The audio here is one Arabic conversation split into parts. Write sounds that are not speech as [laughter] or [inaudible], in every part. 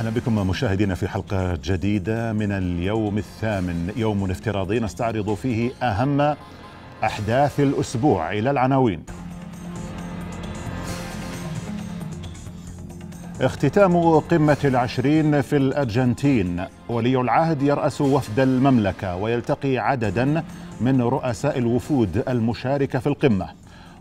أهلا بكم مشاهدينا في حلقة جديدة من اليوم الثامن يوم افتراضي نستعرض فيه أهم أحداث الأسبوع إلى العناوين اختتام قمة العشرين في الأرجنتين ولي العهد يرأس وفد المملكة ويلتقي عددا من رؤساء الوفود المشاركة في القمة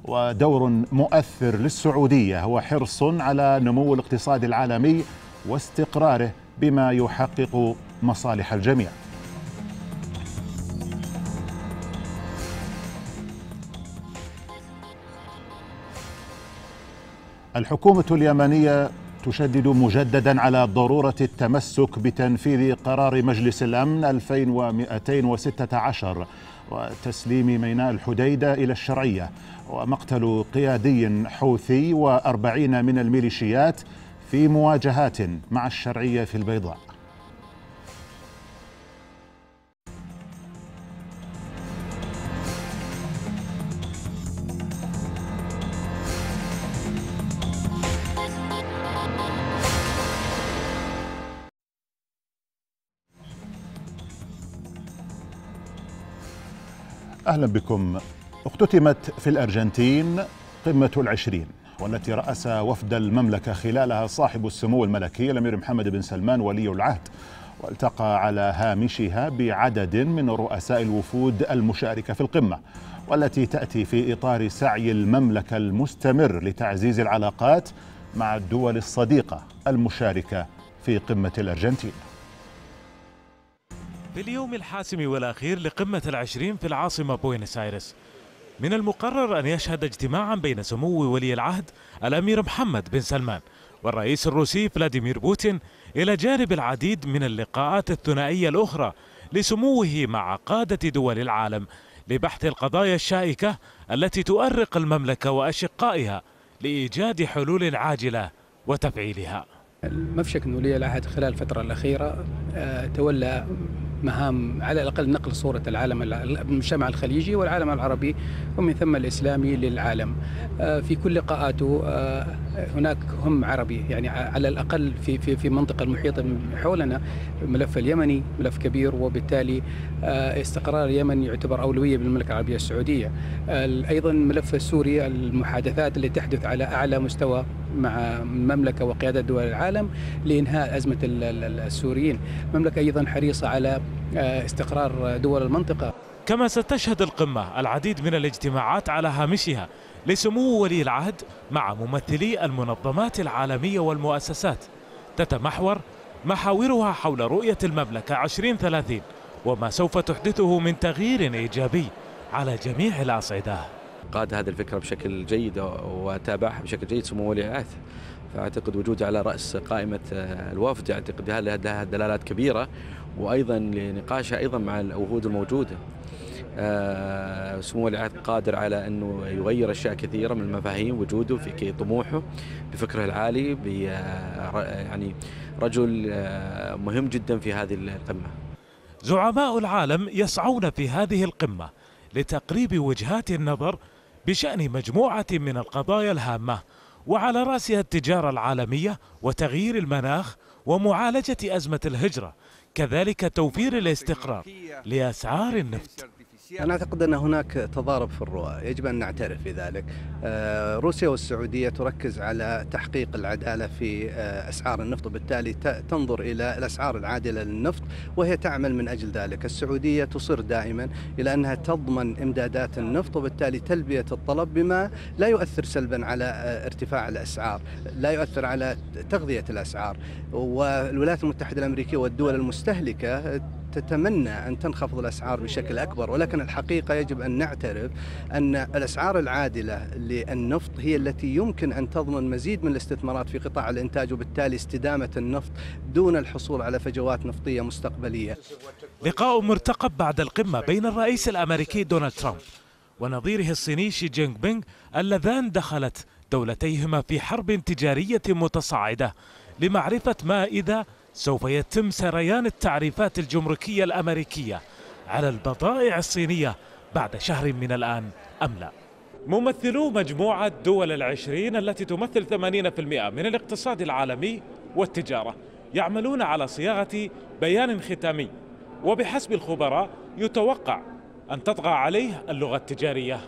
ودور مؤثر للسعودية هو حرص على نمو الاقتصاد العالمي واستقراره بما يحقق مصالح الجميع الحكومة اليمنية تشدد مجددا على ضرورة التمسك بتنفيذ قرار مجلس الأمن 2216 وتسليم ميناء الحديدة إلى الشرعية ومقتل قيادي حوثي وأربعين من الميليشيات في مواجهات مع الشرعية في البيضاء أهلا بكم اختتمت في الأرجنتين قمة العشرين والتي رأس وفد المملكة خلالها صاحب السمو الملكي الأمير محمد بن سلمان ولي العهد والتقى على هامشها بعدد من رؤساء الوفود المشاركة في القمة والتي تأتي في إطار سعي المملكة المستمر لتعزيز العلاقات مع الدول الصديقة المشاركة في قمة الأرجنتين في اليوم الحاسم والأخير لقمة العشرين في العاصمة بوينس آيرس من المقرر أن يشهد اجتماعا بين سمو ولي العهد الأمير محمد بن سلمان والرئيس الروسي فلاديمير بوتين إلى جانب العديد من اللقاءات الثنائية الأخرى لسموه مع قادة دول العالم لبحث القضايا الشائكة التي تؤرق المملكة وأشقائها لإيجاد حلول عاجلة وتفعيلها المفشك أن ولي العهد خلال الفترة الأخيرة آه، تولى مهام على الأقل نقل صورة العالم المجتمع الخليجي والعالم العربي ومن ثم الإسلامي للعالم آه، في كل لقاءاته آه، هناك هم عربي يعني على الأقل في في في منطقة المحيطة حولنا الملف اليمني ملف كبير وبالتالي آه، استقرار اليمن يعتبر أولوية بالمملكة العربية السعودية أيضا ملف السوري المحادثات التي تحدث على أعلى مستوى مع المملكة وقيادة دول العالم لإنهاء أزمة السوريين المملكة أيضا حريصة على آه، استقرار دول المنطقة كما ستشهد القمة العديد من الاجتماعات على هامشها لسمو ولي العهد مع ممثلي المنظمات العالمية والمؤسسات تتمحور محاورها حول رؤية المملكة 2030 وما سوف تحدثه من تغيير إيجابي على جميع الأصعدة قاد هذه الفكرة بشكل جيد وتابعها بشكل جيد سمو ولي العهد فاعتقد وجوده على راس قائمه آه، الوفد اعتقد لها دلالات كبيره وايضا لنقاشها ايضا مع الوفود الموجوده. آه، سمو العهد قادر على انه يغير اشياء كثيره من المفاهيم وجوده في طموحه بفكره العالي ب آه، يعني رجل مهم جدا في هذه القمه. زعماء العالم يسعون في هذه القمه لتقريب وجهات النظر بشان مجموعه من القضايا الهامه وعلى راسها التجارة العالمية وتغيير المناخ ومعالجة أزمة الهجرة كذلك توفير الاستقرار لأسعار النفط أنا أعتقد أن هناك تضارب في الرؤى يجب أن نعترف بذلك آه، روسيا والسعودية تركز على تحقيق العدالة في آه، أسعار النفط وبالتالي تنظر إلى الأسعار العادلة للنفط وهي تعمل من أجل ذلك السعودية تصر دائما إلى أنها تضمن إمدادات النفط وبالتالي تلبية الطلب بما لا يؤثر سلبا على آه، ارتفاع الأسعار لا يؤثر على تغذية الأسعار والولايات المتحدة الأمريكية والدول المستهلكة تتمنى أن تنخفض الأسعار بشكل أكبر ولكن الحقيقة يجب أن نعترف أن الأسعار العادلة للنفط هي التي يمكن أن تضمن مزيد من الاستثمارات في قطاع الإنتاج وبالتالي استدامة النفط دون الحصول على فجوات نفطية مستقبلية لقاء مرتقب بعد القمة بين الرئيس الأمريكي دونالد ترامب ونظيره الصيني شي جينغ بينغ اللذان دخلت دولتيهما في حرب تجارية متصاعدة لمعرفة ما إذا سوف يتم سريان التعريفات الجمركية الأمريكية على البضائع الصينية بعد شهر من الآن أم لا ممثلو مجموعة دول العشرين التي تمثل 80% من الاقتصاد العالمي والتجارة يعملون على صياغة بيان ختامي وبحسب الخبراء يتوقع أن تطغى عليه اللغة التجارية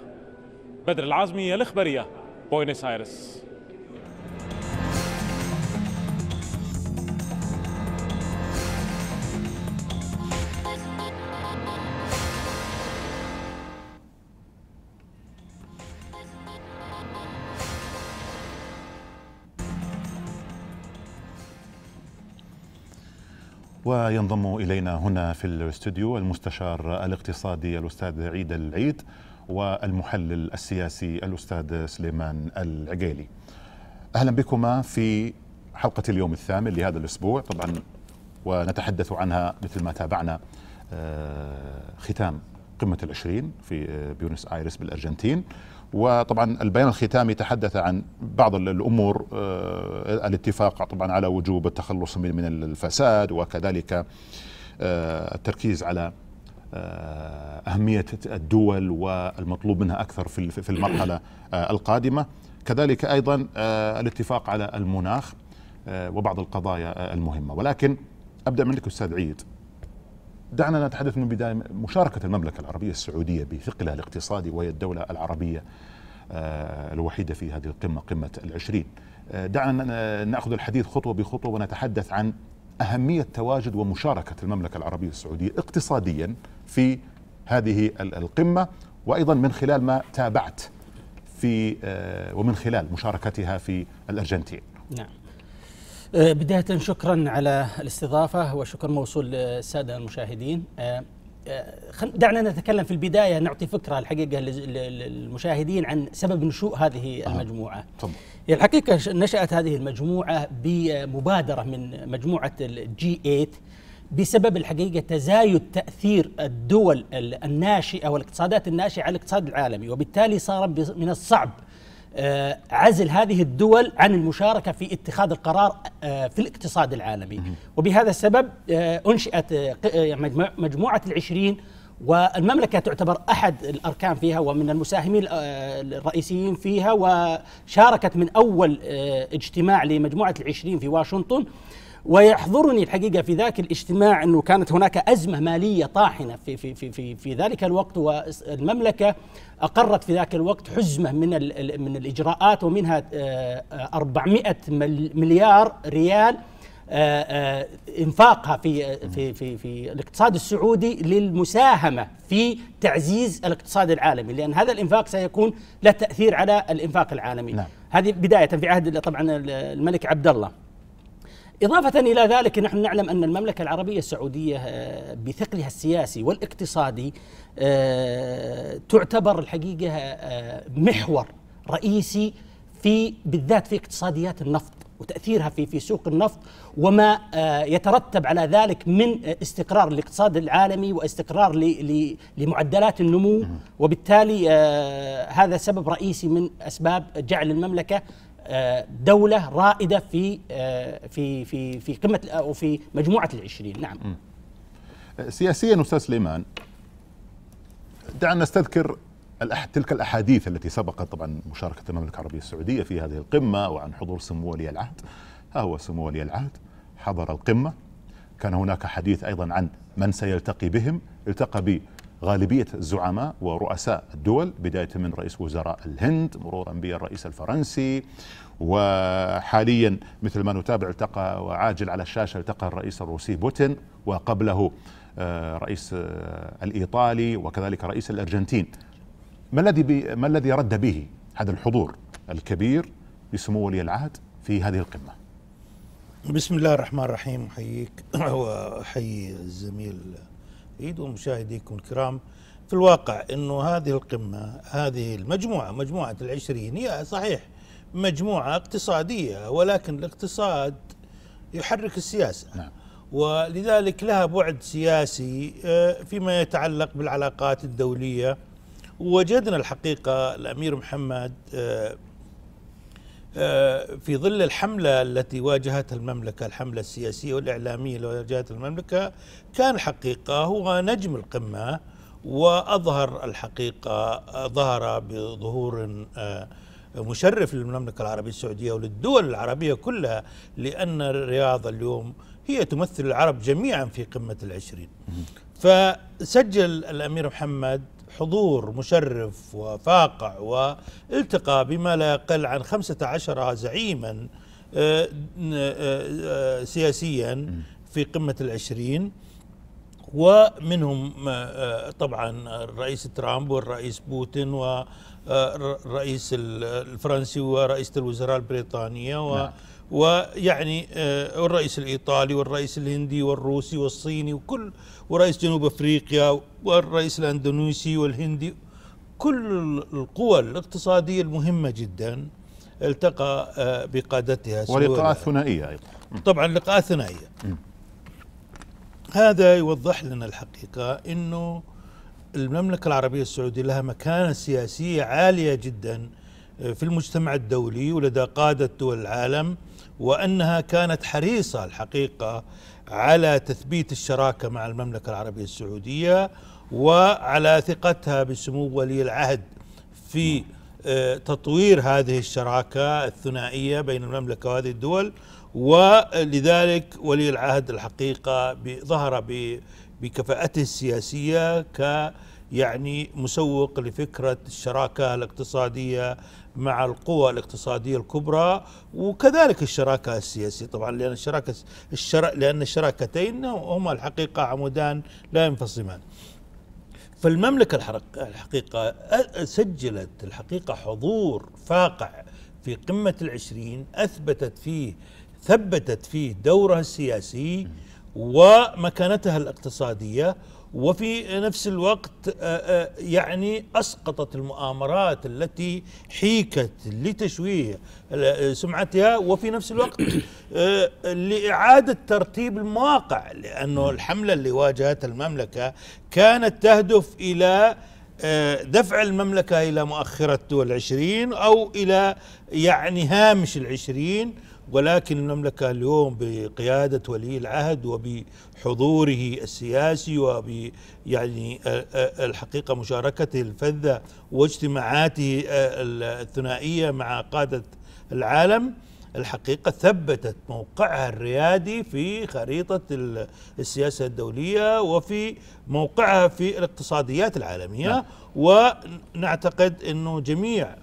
بدر العازمي الإخبارية بوينس آيرس وينضم إلينا هنا في الاستوديو المستشار الاقتصادي الأستاذ عيد العيد والمحلل السياسي الأستاذ سليمان العقيلي أهلا بكما في حلقة اليوم الثامن لهذا الأسبوع طبعا ونتحدث عنها مثل ما تابعنا آه، ختام قمة العشرين في آه، بيونس آيرس بالأرجنتين وطبعا البيان الختامي تحدث عن بعض الامور آه، الاتفاق طبعا على وجوب التخلص من الفساد وكذلك آه، التركيز على آه، اهميه الدول والمطلوب منها اكثر في المرحله القادمه كذلك ايضا الاتفاق على المناخ وبعض القضايا المهمه ولكن ابدا منك استاذ عيد دعنا نتحدث من بداية مشاركة المملكة العربية السعودية بثقلها الاقتصادي وهي الدولة العربية آه، الوحيدة في هذه القمة قمة العشرين آه، دعنا نأخذ الحديث خطوة بخطوة ونتحدث عن أهمية تواجد ومشاركة المملكة العربية السعودية اقتصاديا في هذه القمة وأيضا من خلال ما تابعت في آه، ومن خلال مشاركتها في الأرجنتين نعم آه، بداية شكرا على الاستضافة وشكر موصول للسادة المشاهدين آه، آه، دعنا نتكلم في البداية نعطي فكرة الحقيقة للمشاهدين عن سبب نشوء هذه المجموعة طبعا. الحقيقة نشأت هذه المجموعة بمبادرة من مجموعة الجي 8 بسبب الحقيقة تزايد تأثير الدول الناشئة والاقتصادات الناشئة على الاقتصاد العالمي وبالتالي صار من الصعب آه، عزل هذه الدول عن المشاركة في اتخاذ القرار آه، في الاقتصاد العالمي وبهذا السبب آه، أنشئت يعني مجموعة العشرين والمملكة تعتبر أحد الأركان فيها ومن المساهمين الرئيسيين فيها وشاركت من أول اجتماع لمجموعة العشرين في واشنطن ويحضرني الحقيقه في ذاك الاجتماع انه كانت هناك ازمه ماليه طاحنه في في في في, في ذلك الوقت والمملكه اقرت في ذاك الوقت حزمه من من الاجراءات ومنها 400 آه، مليار ريال آه، آه، انفاقها في في في في الاقتصاد السعودي للمساهمه في تعزيز الاقتصاد العالمي لان هذا الانفاق سيكون له تاثير على الانفاق العالمي نعم. هذه بدايه في عهد طبعا الملك عبد الله إضافة إلى ذلك نحن نعلم أن المملكة العربية السعودية آه، بثقلها السياسي والاقتصادي آه، تعتبر الحقيقة آه، محور رئيسي في بالذات في اقتصاديات النفط وتاثيرها في في سوق النفط وما يترتب على ذلك من استقرار الاقتصاد العالمي واستقرار لمعدلات النمو وبالتالي هذا سبب رئيسي من اسباب جعل المملكه آه، دولة رائدة في آه، في في في قمة أو آه، في مجموعة العشرين نعم سياسيا أستاذ سليمان دعنا نستذكر تلك الأحاديث التي سبقت طبعا مشاركة المملكة العربية السعودية في هذه القمة وعن حضور سمو ولي العهد ها هو سمو ولي العهد حضر القمة كان هناك حديث أيضا عن من سيلتقي بهم التقى غالبية الزعماء ورؤساء الدول بداية من رئيس وزراء الهند مرورا بالرئيس الفرنسي وحاليا مثل ما نتابع التقى وعاجل على الشاشة التقى الرئيس الروسي بوتين وقبله آه، رئيس آه، الإيطالي وكذلك رئيس الأرجنتين ما الذي ما الذي رد به هذا الحضور الكبير لسمو ولي العهد في هذه القمة بسم الله الرحمن الرحيم أحييك [clears throat] وأحيي الزميل التوحيد ومشاهديكم الكرام في الواقع أنه هذه القمة هذه المجموعة مجموعة العشرين هي صحيح مجموعة اقتصادية ولكن الاقتصاد يحرك السياسة نعم. ولذلك لها بعد سياسي آه، فيما يتعلق بالعلاقات الدولية وجدنا الحقيقة الأمير محمد آه، آه، في ظل الحملة التي واجهتها المملكة الحملة السياسية والإعلامية اللي واجهتها المملكة كان حقيقة هو نجم القمة وأظهر الحقيقة ظهر بظهور آه، مشرف للمملكة العربية السعودية وللدول العربية كلها لأن الرياض اليوم هي تمثل العرب جميعا في قمة العشرين فسجل الأمير محمد حضور مشرف وفاقع والتقى بما لا يقل عن 15 زعيما آه، آه، آه، سياسيا في قمة العشرين ومنهم طبعا الرئيس ترامب والرئيس بوتين والرئيس الفرنسي ورئيسة الوزراء البريطانية نعم. ويعني آه، الرئيس الايطالي والرئيس الهندي والروسي والصيني وكل ورئيس جنوب افريقيا والرئيس الاندونيسي والهندي كل القوى الاقتصاديه المهمه جدا التقى آه، بقادتها ولقاءات ثنائيه ايضا طبعا لقاءات ثنائيه هذا يوضح لنا الحقيقه انه المملكه العربيه السعوديه لها مكانه سياسيه عاليه جدا آه، في المجتمع الدولي ولدى قادة دول العالم وأنها كانت حريصة الحقيقة على تثبيت الشراكة مع المملكة العربية السعودية وعلى ثقتها بسمو ولي العهد في آه، تطوير هذه الشراكة الثنائية بين المملكة وهذه الدول ولذلك ولي العهد الحقيقة ظهر بكفاءته السياسية ك يعني مسوق لفكرة الشراكة الاقتصادية مع القوى الاقتصاديه الكبرى وكذلك الشراكه السياسيه طبعا لان الشراكه الشر... لان الشراكتين هما الحقيقه عمودان لا ينفصمان. فالمملكه الحرق... الحقيقه سجلت الحقيقه حضور فاقع في قمه العشرين اثبتت فيه ثبتت فيه دورها السياسي ومكانتها الاقتصاديه وفي نفس الوقت آه، آه، يعني اسقطت المؤامرات التي حيكت لتشويه آه، سمعتها وفي نفس الوقت لاعاده ترتيب المواقع لانه الحمله اللي واجهت المملكه كانت تهدف الى دفع المملكه الى مؤخره دول العشرين او الى يعني هامش العشرين ولكن المملكة اليوم بقيادة ولي العهد وبحضوره السياسي وب يعني الحقيقة مشاركته الفذة واجتماعاته الثنائية مع قادة العالم الحقيقة ثبتت موقعها الريادي في خريطة السياسة الدولية وفي موقعها في الاقتصاديات العالمية نعم. ونعتقد أنه جميع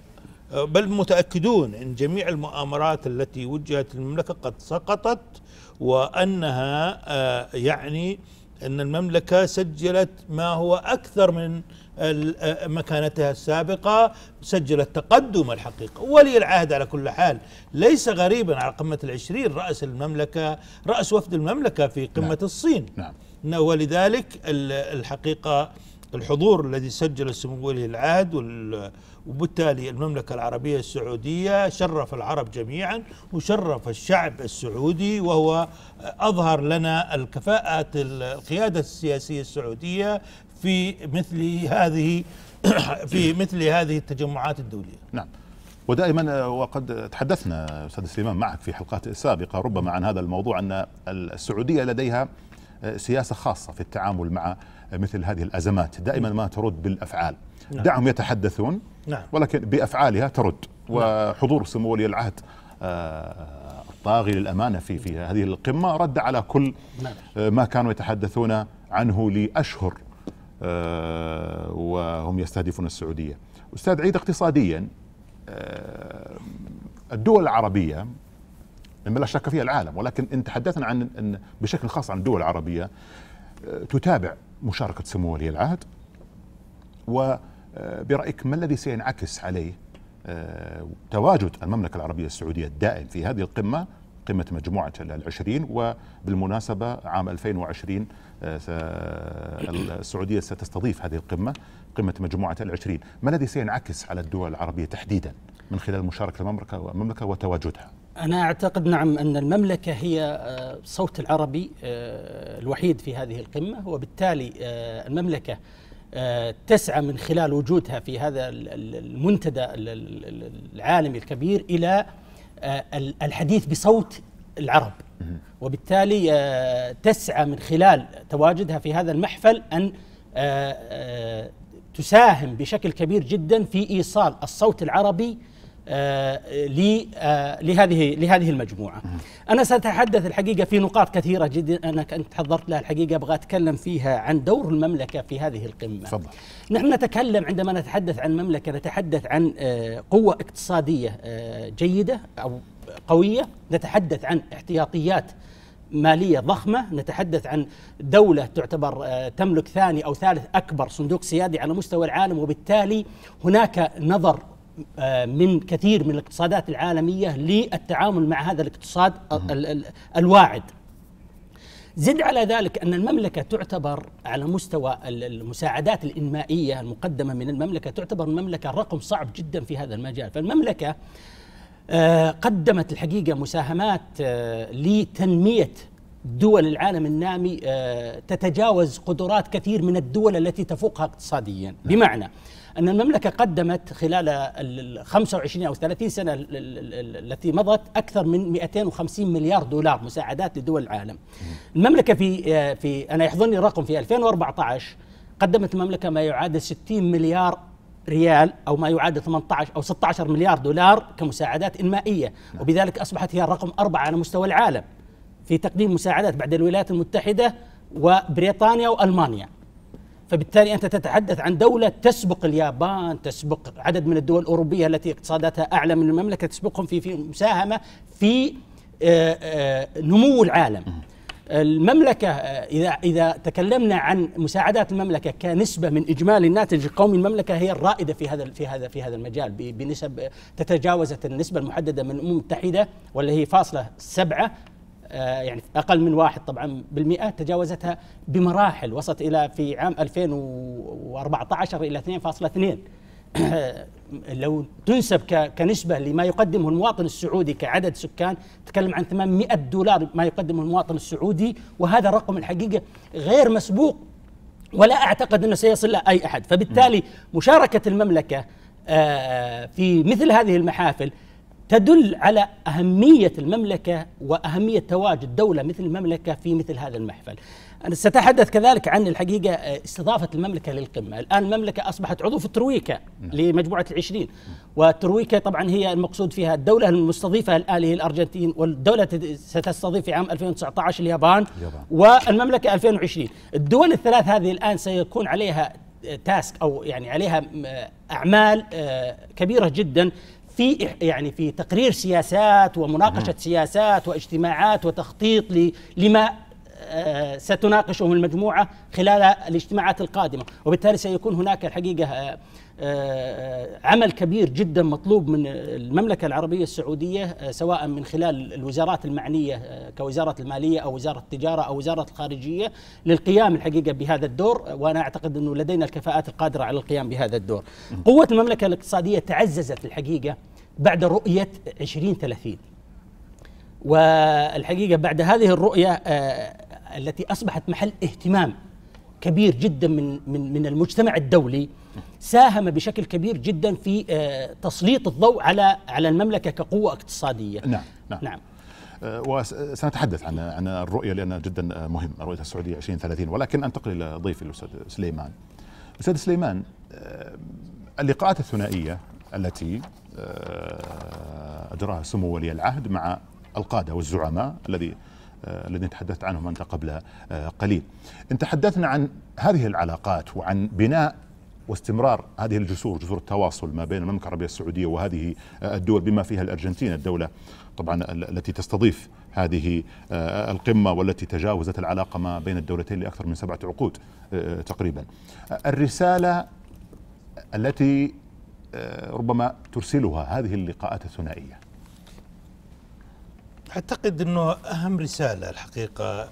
بل متأكدون أن جميع المؤامرات التي وجهت للمملكة قد سقطت وأنها آه، يعني أن المملكة سجلت ما هو أكثر من آه، آه، مكانتها السابقة سجلت تقدم الحقيقة ولي العهد على كل حال ليس غريبا على قمة العشرين رأس المملكة رأس وفد المملكة في قمة نعم. الصين نعم. ولذلك الحقيقة الحضور الذي سجل سمو ولي العهد وبالتالي المملكة العربية السعودية شرف العرب جميعا وشرف الشعب السعودي وهو أظهر لنا الكفاءة القيادة السياسية السعودية في مثل هذه [coughs] في مثل هذه التجمعات الدولية نعم ودائما آه، وقد تحدثنا استاذ سليمان معك في حلقات سابقه ربما عن هذا الموضوع ان السعوديه لديها سياسه خاصه في التعامل مع مثل هذه الازمات، دائما ما ترد بالافعال. نعم. دعهم يتحدثون نعم. ولكن بافعالها ترد نعم. وحضور سمو ولي العهد آه، الطاغي للامانه في في هذه القمه رد على كل نعم. ما كانوا يتحدثون عنه لاشهر آه، وهم يستهدفون السعوديه. استاذ عيد اقتصاديا آه، الدول العربيه مما لا شك فيها العالم ولكن إن تحدثنا عن إن بشكل خاص عن الدول العربية آه، تتابع مشاركة سمو ولي العهد وبرأيك آه، ما الذي سينعكس عليه آه، تواجد المملكة العربية السعودية الدائم في هذه القمة قمة مجموعة العشرين وبالمناسبة عام 2020 السعودية ستستضيف هذه القمة قمة مجموعة العشرين ما الذي سينعكس على الدول العربية تحديدا من خلال مشاركة المملكة وتواجدها أنا أعتقد نعم أن المملكة هي آه، صوت العربي آه، الوحيد في هذه القمة وبالتالي آه، المملكة تسعى من خلال وجودها في هذا المنتدى العالمي الكبير إلى الحديث بصوت العرب وبالتالي تسعى من خلال تواجدها في هذا المحفل أن تساهم بشكل كبير جدا في إيصال الصوت العربي آه، آه، لهذه لهذه المجموعه. انا ساتحدث الحقيقه في نقاط كثيره جدا انا كنت حضرت لها الحقيقه ابغى اتكلم فيها عن دور المملكه في هذه القمه. تفضل. نحن نتكلم عندما نتحدث عن المملكه نتحدث عن آه، قوه اقتصاديه جيده او قويه، نتحدث عن احتياطيات مالية ضخمة نتحدث عن دولة تعتبر تملك ثاني أو ثالث أكبر صندوق سيادي على مستوى العالم وبالتالي هناك نظر آه، من كثير من الاقتصادات العالمية للتعامل مع هذا الاقتصاد الواعد زد على ذلك أن المملكة تعتبر على مستوى المساعدات الإنمائية المقدمة من المملكة تعتبر المملكة رقم صعب جدا في هذا المجال فالمملكة آه، قدمت الحقيقة مساهمات آه، لتنمية دول العالم النامي تتجاوز قدرات كثير من الدول التي تفوقها اقتصاديا نعم. بمعنى أن المملكة قدمت خلال ال 25 أو 30 سنة التي مضت أكثر من 250 مليار دولار مساعدات لدول العالم المملكة في في أنا يحضرني الرقم في 2014 قدمت المملكة ما يعادل 60 مليار ريال او ما يعادل 18 او 16 مليار دولار كمساعدات انمائيه نعم. وبذلك اصبحت هي الرقم اربعه على مستوى العالم في تقديم مساعدات بعد الولايات المتحده وبريطانيا والمانيا فبالتالي انت تتحدث عن دوله تسبق اليابان تسبق عدد من الدول الاوروبيه التي اقتصاداتها اعلى من المملكه تسبقهم في في مساهمه في آه، آه، نمو العالم المملكة آه، إذا إذا تكلمنا عن مساعدات المملكة كنسبة من إجمالي الناتج القومي المملكة هي الرائدة في هذا في هذا في هذا المجال بنسب تتجاوزت النسبة المحددة من الأمم المتحدة واللي هي فاصلة سبعة آه، يعني اقل من واحد طبعا بالمئه تجاوزتها بمراحل وصلت الى في عام 2014 الى 2.2 [coughs] لو تنسب كنسبه لما يقدمه المواطن السعودي كعدد سكان تتكلم عن 800 دولار ما يقدمه المواطن السعودي وهذا الرقم الحقيقه غير مسبوق ولا اعتقد انه سيصل له اي احد فبالتالي مشاركه المملكه آه، في مثل هذه المحافل تدل على أهمية المملكة وأهمية تواجد دولة مثل المملكة في مثل هذا المحفل أنا سأتحدث كذلك عن الحقيقة آه، استضافة المملكة للقمة الآن المملكة أصبحت عضو في الترويكا نعم. لمجموعة العشرين والترويكا طبعا هي المقصود فيها الدولة المستضيفة الآن هي الأرجنتين والدولة ستستضيف في عام 2019 اليابان, اليابان. والمملكة 2020 الدول الثلاث هذه الآن سيكون عليها تاسك آه، او يعني عليها آه، اعمال كبيره جدا في يعني في تقرير سياسات ومناقشه سياسات واجتماعات وتخطيط لما آه، ستناقشه المجموعه خلال الاجتماعات القادمه وبالتالي سيكون هناك الحقيقه آه، آه، آه، عمل كبير جدا مطلوب من المملكة العربية السعودية آه، سواء من خلال الوزارات المعنية كوزارة المالية أو وزارة التجارة أو وزارة الخارجية للقيام الحقيقة بهذا الدور وأنا أعتقد أنه لدينا الكفاءات القادرة على القيام بهذا الدور قوة المملكة الاقتصادية تعززت الحقيقة بعد رؤية 2030 والحقيقة بعد هذه الرؤية التي أصبحت محل اهتمام كبير جدا من من من المجتمع الدولي ساهم بشكل كبير جدا في آه، تسليط الضوء على على المملكه كقوه اقتصاديه نعم نعم, نعم. آه، وسنتحدث عن عن الرؤيه لانها جدا مهم رؤيه السعوديه 2030 ولكن انتقل الى ضيفي الاستاذ سليمان. الاستاذ سليمان آه، اللقاءات الثنائيه التي اجراها سمو ولي العهد مع القاده والزعماء الذي الذي تحدثت عنهم انت قبل قليل. ان تحدثنا عن هذه العلاقات وعن بناء واستمرار هذه الجسور جسور التواصل ما بين المملكة العربية السعودية وهذه آه، الدول بما فيها الأرجنتين الدولة طبعا التي تستضيف هذه آه، القمة والتي تجاوزت العلاقة ما بين الدولتين لأكثر من سبعة عقود آه، تقريبا الرسالة التي ربما ترسلها هذه اللقاءات الثنائية أعتقد أنه أهم رسالة الحقيقة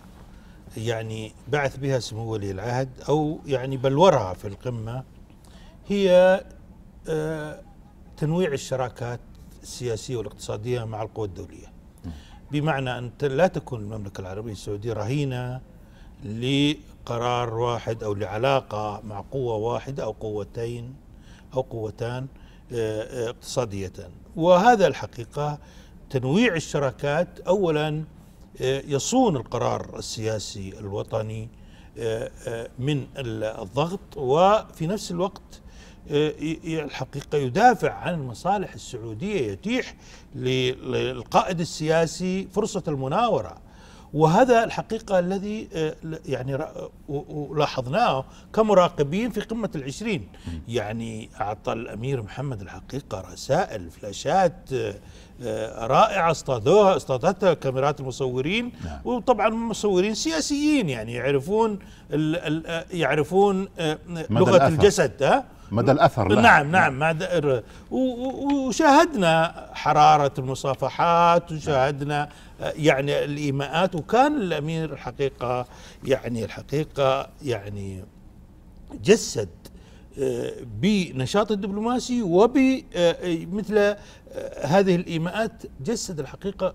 يعني بعث بها سمو ولي العهد أو يعني بلورها في القمة هي آه، تنويع الشراكات السياسية والاقتصادية مع القوى الدولية بمعنى أن لا تكون المملكة العربية السعودية رهينة لقرار واحد أو لعلاقة مع قوة واحدة أو قوتين أو قوتان آه، آه، اقتصادية وهذا الحقيقة تنويع الشراكات أولا يصون القرار السياسي الوطني من الضغط وفي نفس الوقت إيه، إيه، الحقيقة يدافع عن المصالح السعودية يتيح للقائد السياسي فرصة المناورة وهذا الحقيقة الذي إيه، يعني لاحظناه كمراقبين في قمة العشرين يعني أعطى الأمير محمد الحقيقة رسائل فلاشات آه، رائعه اصطادوها اصطادتها كاميرات المصورين نعم. وطبعا مصورين سياسيين يعني يعرفون الـ الـ آه، يعرفون آه، لغه الأثر. الجسد ها مدى الاثر لها. نعم،, نعم نعم مدى وشاهدنا حراره المصافحات نعم. وشاهدنا يعني الايماءات وكان الامير الحقيقه يعني الحقيقه يعني جسد آه، بنشاط الدبلوماسي وبمثل آه، آه، هذه الايماءات جسد الحقيقه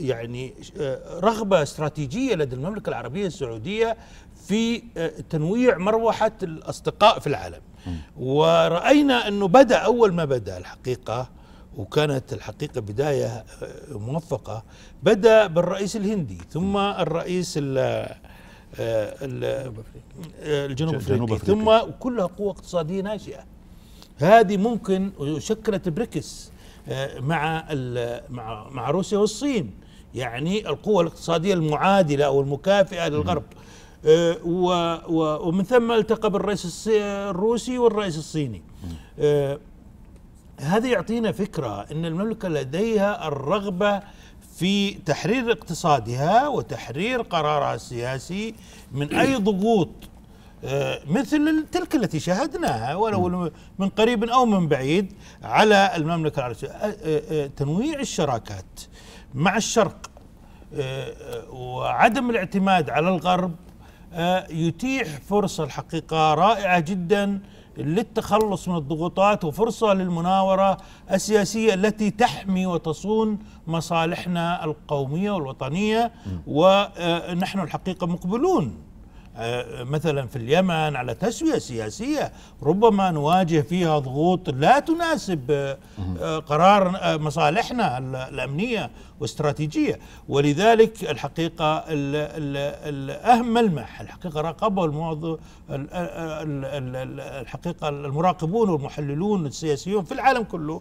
يعني رغبه استراتيجيه لدى المملكه العربيه السعوديه في تنويع مروحه الاصدقاء في العالم وراينا انه بدا اول ما بدا الحقيقه وكانت الحقيقه بدايه موفقه بدا بالرئيس الهندي ثم الرئيس آه، آه، الجنوب الافريقي ثم كلها قوى اقتصاديه ناشئه هذه ممكن شكلت بريكس آه، مع مع مع روسيا والصين يعني القوة الاقتصادية المعادلة أو المكافئة للغرب ومن ثم التقى بالرئيس الروسي والرئيس الصيني هذا يعطينا فكرة أن المملكة لديها الرغبة في تحرير اقتصادها وتحرير قرارها السياسي من اي [clears throat] ضغوط آه، مثل تلك التي شاهدناها ولو من قريب او من بعيد على المملكه العربيه آه، آه، تنويع الشراكات مع الشرق وعدم الاعتماد على الغرب يتيح فرصه الحقيقه رائعه جدا للتخلص من الضغوطات وفرصه للمناوره السياسيه التي تحمي وتصون مصالحنا القوميه والوطنيه ونحن الحقيقه مقبلون آه، مثلا في اليمن على تسوية سياسية ربما نواجه فيها ضغوط لا تناسب آه، آه، قرار مصالحنا الأمنية واستراتيجية ولذلك الحقيقة أهم ملمح الحقيقة راقبه الحقيقة المراقبون والمحللون السياسيون في العالم كله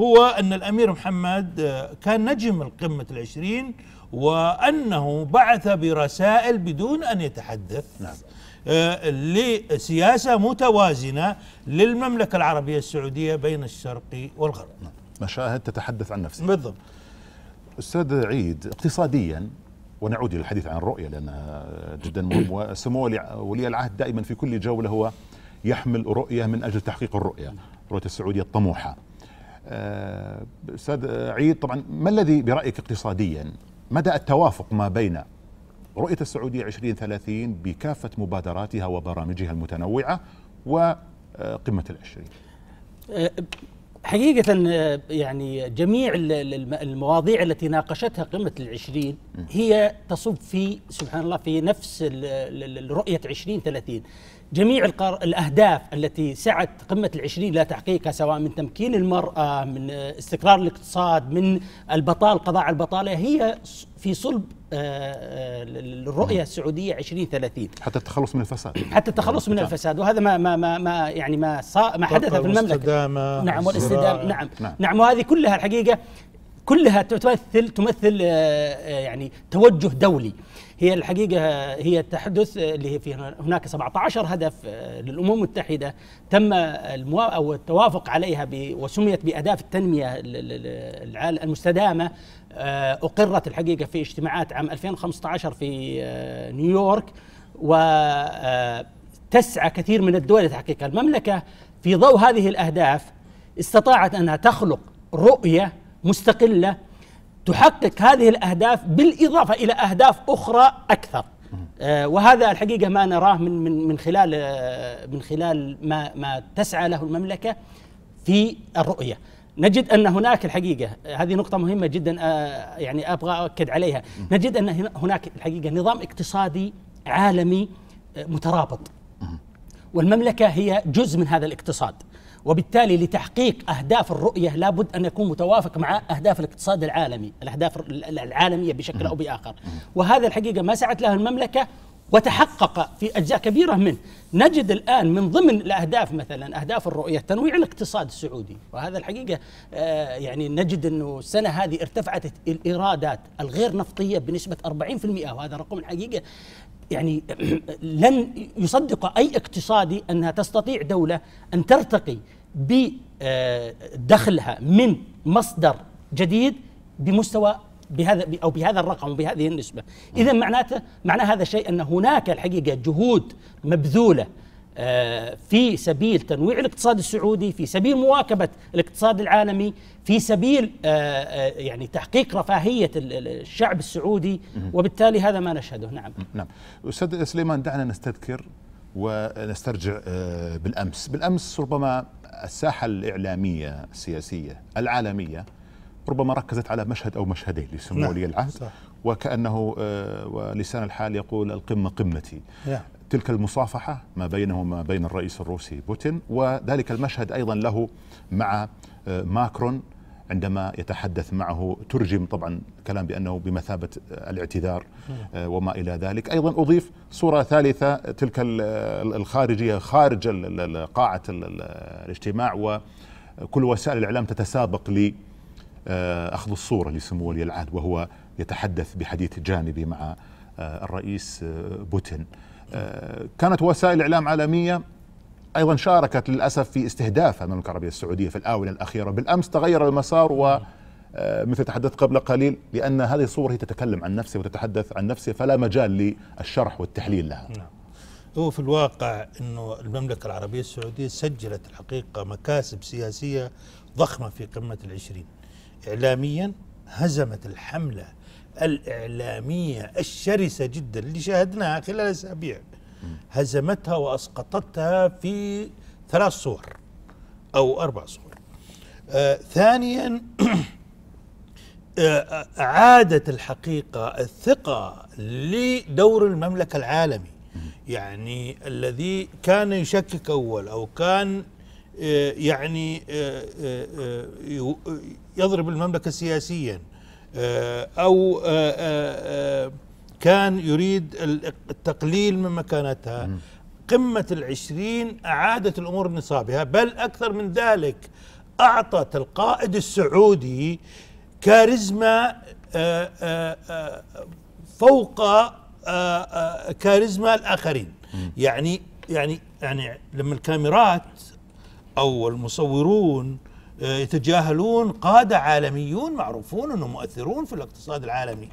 هو أن الأمير محمد كان نجم القمة العشرين وأنه بعث برسائل بدون أن يتحدث نعم. آه، لسياسة متوازنة للمملكة العربية السعودية بين الشرق والغرب نعم. مشاهد تتحدث عن نفسها بالضبط أستاذ عيد اقتصاديا ونعود إلى الحديث عن الرؤية لأنها جدا مهم [coughs] وسمو ولي العهد دائما في كل جولة هو يحمل رؤية من أجل تحقيق الرؤية رؤية السعودية الطموحة آه، أستاذ عيد طبعا ما الذي برأيك اقتصاديا مدى التوافق ما بين رؤية السعودية 2030 بكافة مبادراتها وبرامجها المتنوعة وقمة العشرين أه، حقيقة أه، يعني جميع المواضيع التي ناقشتها قمة العشرين هي تصب في سبحان الله في نفس الرؤية عشرين ثلاثين جميع القر... الأهداف التي سعت قمة العشرين تحقيقها سواء من تمكين المرأة من استقرار الاقتصاد من البطالة قضاء على البطالة هي في صلب آه، آه، الرؤية السعودية 2030 حتى التخلص من الفساد حتى التخلص من نعم. الفساد وهذا ما ما ما, يعني ما ما حدث في المملكة نعم والاستدامة نعم. نعم نعم وهذه كلها الحقيقة كلها تمثل تمثل آه، آه، يعني توجه دولي هي الحقيقة هي تحدث آه، اللي هي هناك 17 هدف للأمم المتحدة تم الموا أو التوافق عليها وسميت بأهداف التنمية المستدامة أقرت الحقيقة في اجتماعات عام 2015 في نيويورك وتسعى كثير من الدول الحقيقه المملكة في ضوء هذه الأهداف استطاعت أنها تخلق رؤية مستقله تحقق هذه الاهداف بالاضافه الى اهداف اخرى اكثر آه، وهذا الحقيقه ما نراه من من من خلال آه، من خلال ما ما تسعى له المملكه في الرؤيه نجد ان هناك الحقيقه آه، هذه نقطه مهمه جدا يعني ابغى اؤكد عليها نجد ان هناك الحقيقه نظام اقتصادي عالمي مترابط والمملكه هي جزء من هذا الاقتصاد وبالتالي لتحقيق أهداف الرؤية لابد أن يكون متوافق مع أهداف الاقتصاد العالمي الأهداف العالمية بشكل أو بآخر وهذا الحقيقة ما سعت لها المملكة وتحقق في اجزاء كبيره منه، نجد الان من ضمن الاهداف مثلا اهداف الرؤيه تنويع الاقتصاد السعودي، وهذا الحقيقه آه، يعني نجد انه السنه هذه ارتفعت الايرادات الغير نفطيه بنسبه 40% وهذا رقم الحقيقه يعني [clears throat] لن يصدق اي اقتصادي انها تستطيع دوله ان ترتقي بدخلها من مصدر جديد بمستوى بهذا او بهذا الرقم وبهذه النسبه اذا معناته معنى هذا الشيء ان هناك الحقيقه جهود مبذوله آه، في سبيل تنويع الاقتصاد السعودي في سبيل مواكبه الاقتصاد العالمي في سبيل آه، آه، يعني تحقيق رفاهيه الشعب السعودي وبالتالي هذا ما نشهده نعم نعم استاذ سليمان دعنا نستذكر ونسترجع آه، بالامس، بالامس ربما الساحه الاعلاميه السياسيه العالميه ربما ركزت على مشهد او مشهدين لسمو نعم، ولي العهد صح. وكانه آه، ولسان الحال يقول القمه قمتي نعم. تلك المصافحه ما بينه وما بين الرئيس الروسي بوتين وذلك المشهد ايضا له مع آه، ماكرون عندما يتحدث معه ترجم طبعا كلام بأنه بمثابة الاعتذار آه، وما إلى ذلك أيضا أضيف صورة ثالثة تلك الخارجية خارج قاعة الاجتماع وكل وسائل الإعلام تتسابق ل آه، أخذ الصورة لسمو ولي العهد وهو يتحدث بحديث جانبي مع آه، الرئيس بوتين كانت وسائل إعلام عالمية أيضا شاركت للأسف في استهداف المملكة العربية السعودية في الآونة الأخيرة بالأمس تغير المسار و آه، مثل تحدثت قبل قليل لأن هذه الصور هي تتكلم عن نفسها وتتحدث عن نفسها فلا مجال للشرح والتحليل لها نعم. هو في الواقع أنه المملكة العربية السعودية سجلت الحقيقة مكاسب سياسية ضخمة في قمة العشرين إعلاميا هزمت الحملة الإعلامية الشرسة جدا اللي شاهدناها خلال أسابيع هزمتها وأسقطتها في ثلاث صور أو أربع صور آه ثانيا آه عادت الحقيقة الثقة لدور المملكة العالمي يعني الذي كان يشكك أول أو كان آه، يعني آه، آه، يضرب المملكة سياسيا أو كان يريد التقليل من مكانتها قمة العشرين أعادت الأمور نصابها بل أكثر من ذلك أعطت القائد السعودي كاريزما آه، آه، آه، فوق كاريزما الآخرين يعني يعني يعني لما الكاميرات أو المصورون يتجاهلون قادة عالميون معروفون أنهم مؤثرون في الاقتصاد العالمي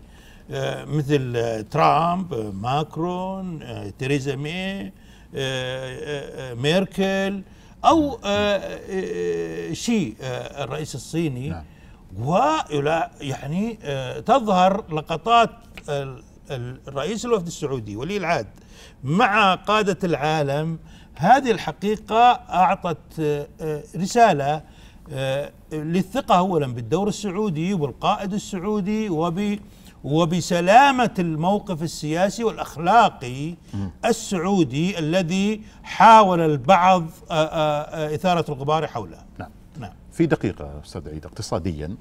آه، مثل آه، ترامب آه، ماكرون تريزا مي ميركل او شي الرئيس الصيني نعم. ولا يعني تظهر لقطات الرئيس الوفد السعودي ولي العهد مع قادة العالم هذه الحقيقة أعطت رسالة للثقة أولا بالدور السعودي وبالقائد السعودي وب وبسلامة الموقف السياسي والأخلاقي السعودي الذي حاول البعض آه، آه، آه، إثارة الغبار حوله نعم, نعم. في دقيقة أستاذ عيد اقتصاديا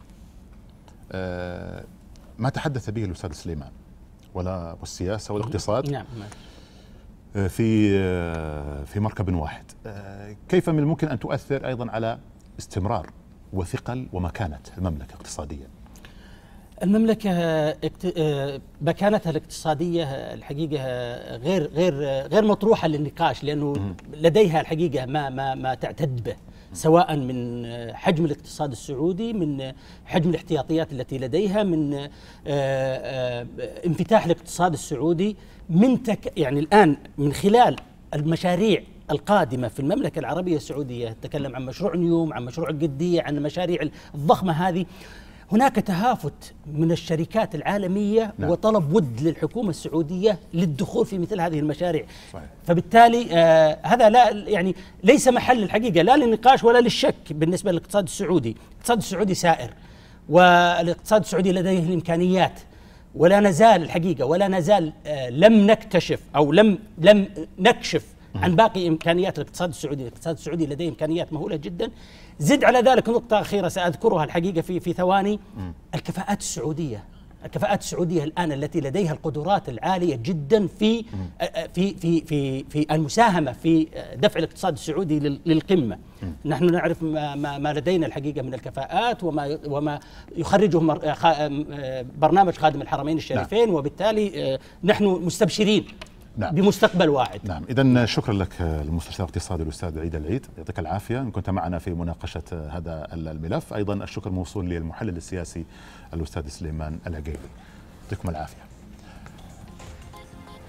ما تحدث به الأستاذ سليمان ولا والسياسة والاقتصاد نعم, نعم. في في مركب واحد كيف من الممكن أن تؤثر أيضا على استمرار وثقل ومكانة المملكة اقتصاديا المملكة آه، مكانتها الاقتصادية آه، الحقيقة آه، غير غير غير مطروحة للنقاش لأنه لديها الحقيقة ما ما ما تعتد به سواء من حجم الاقتصاد السعودي من حجم الاحتياطيات التي لديها من انفتاح الاقتصاد السعودي من تك يعني الآن من خلال المشاريع القادمة في المملكة العربية السعودية نتكلم عن مشروع نيوم عن مشروع القدية عن المشاريع الضخمة هذه هناك تهافت من الشركات العالمية نعم. وطلب ود للحكومة السعودية للدخول في مثل هذه المشاريع صحيح. فبالتالي آه هذا لا يعني ليس محل الحقيقة لا للنقاش ولا للشك بالنسبة للاقتصاد السعودي الاقتصاد السعودي سائر والاقتصاد السعودي لديه الإمكانيات ولا نزال الحقيقة ولا نزال آه لم نكتشف أو لم لم نكشف عن باقي امكانيات الاقتصاد السعودي، الاقتصاد السعودي لديه امكانيات مهوله جدا. زد على ذلك نقطه اخيره ساذكرها الحقيقه في في ثواني الكفاءات السعوديه الكفاءات السعوديه الان التي لديها القدرات العاليه جدا في آه، في في في, في المساهمه في آه، دفع الاقتصاد السعودي للقمه. نحن نعرف ما, ما لدينا الحقيقه من الكفاءات وما وما يخرجه آه، برنامج خادم الحرمين الشريفين نعم. وبالتالي نحن مستبشرين نعم. بمستقبل واعد نعم اذا شكرا لك المستشار الاقتصادي الاستاذ عيد العيد يعطيك العافيه ان كنت معنا في مناقشه هذا الملف ايضا الشكر موصول للمحلل السياسي الاستاذ سليمان العقيلي يعطيكم العافيه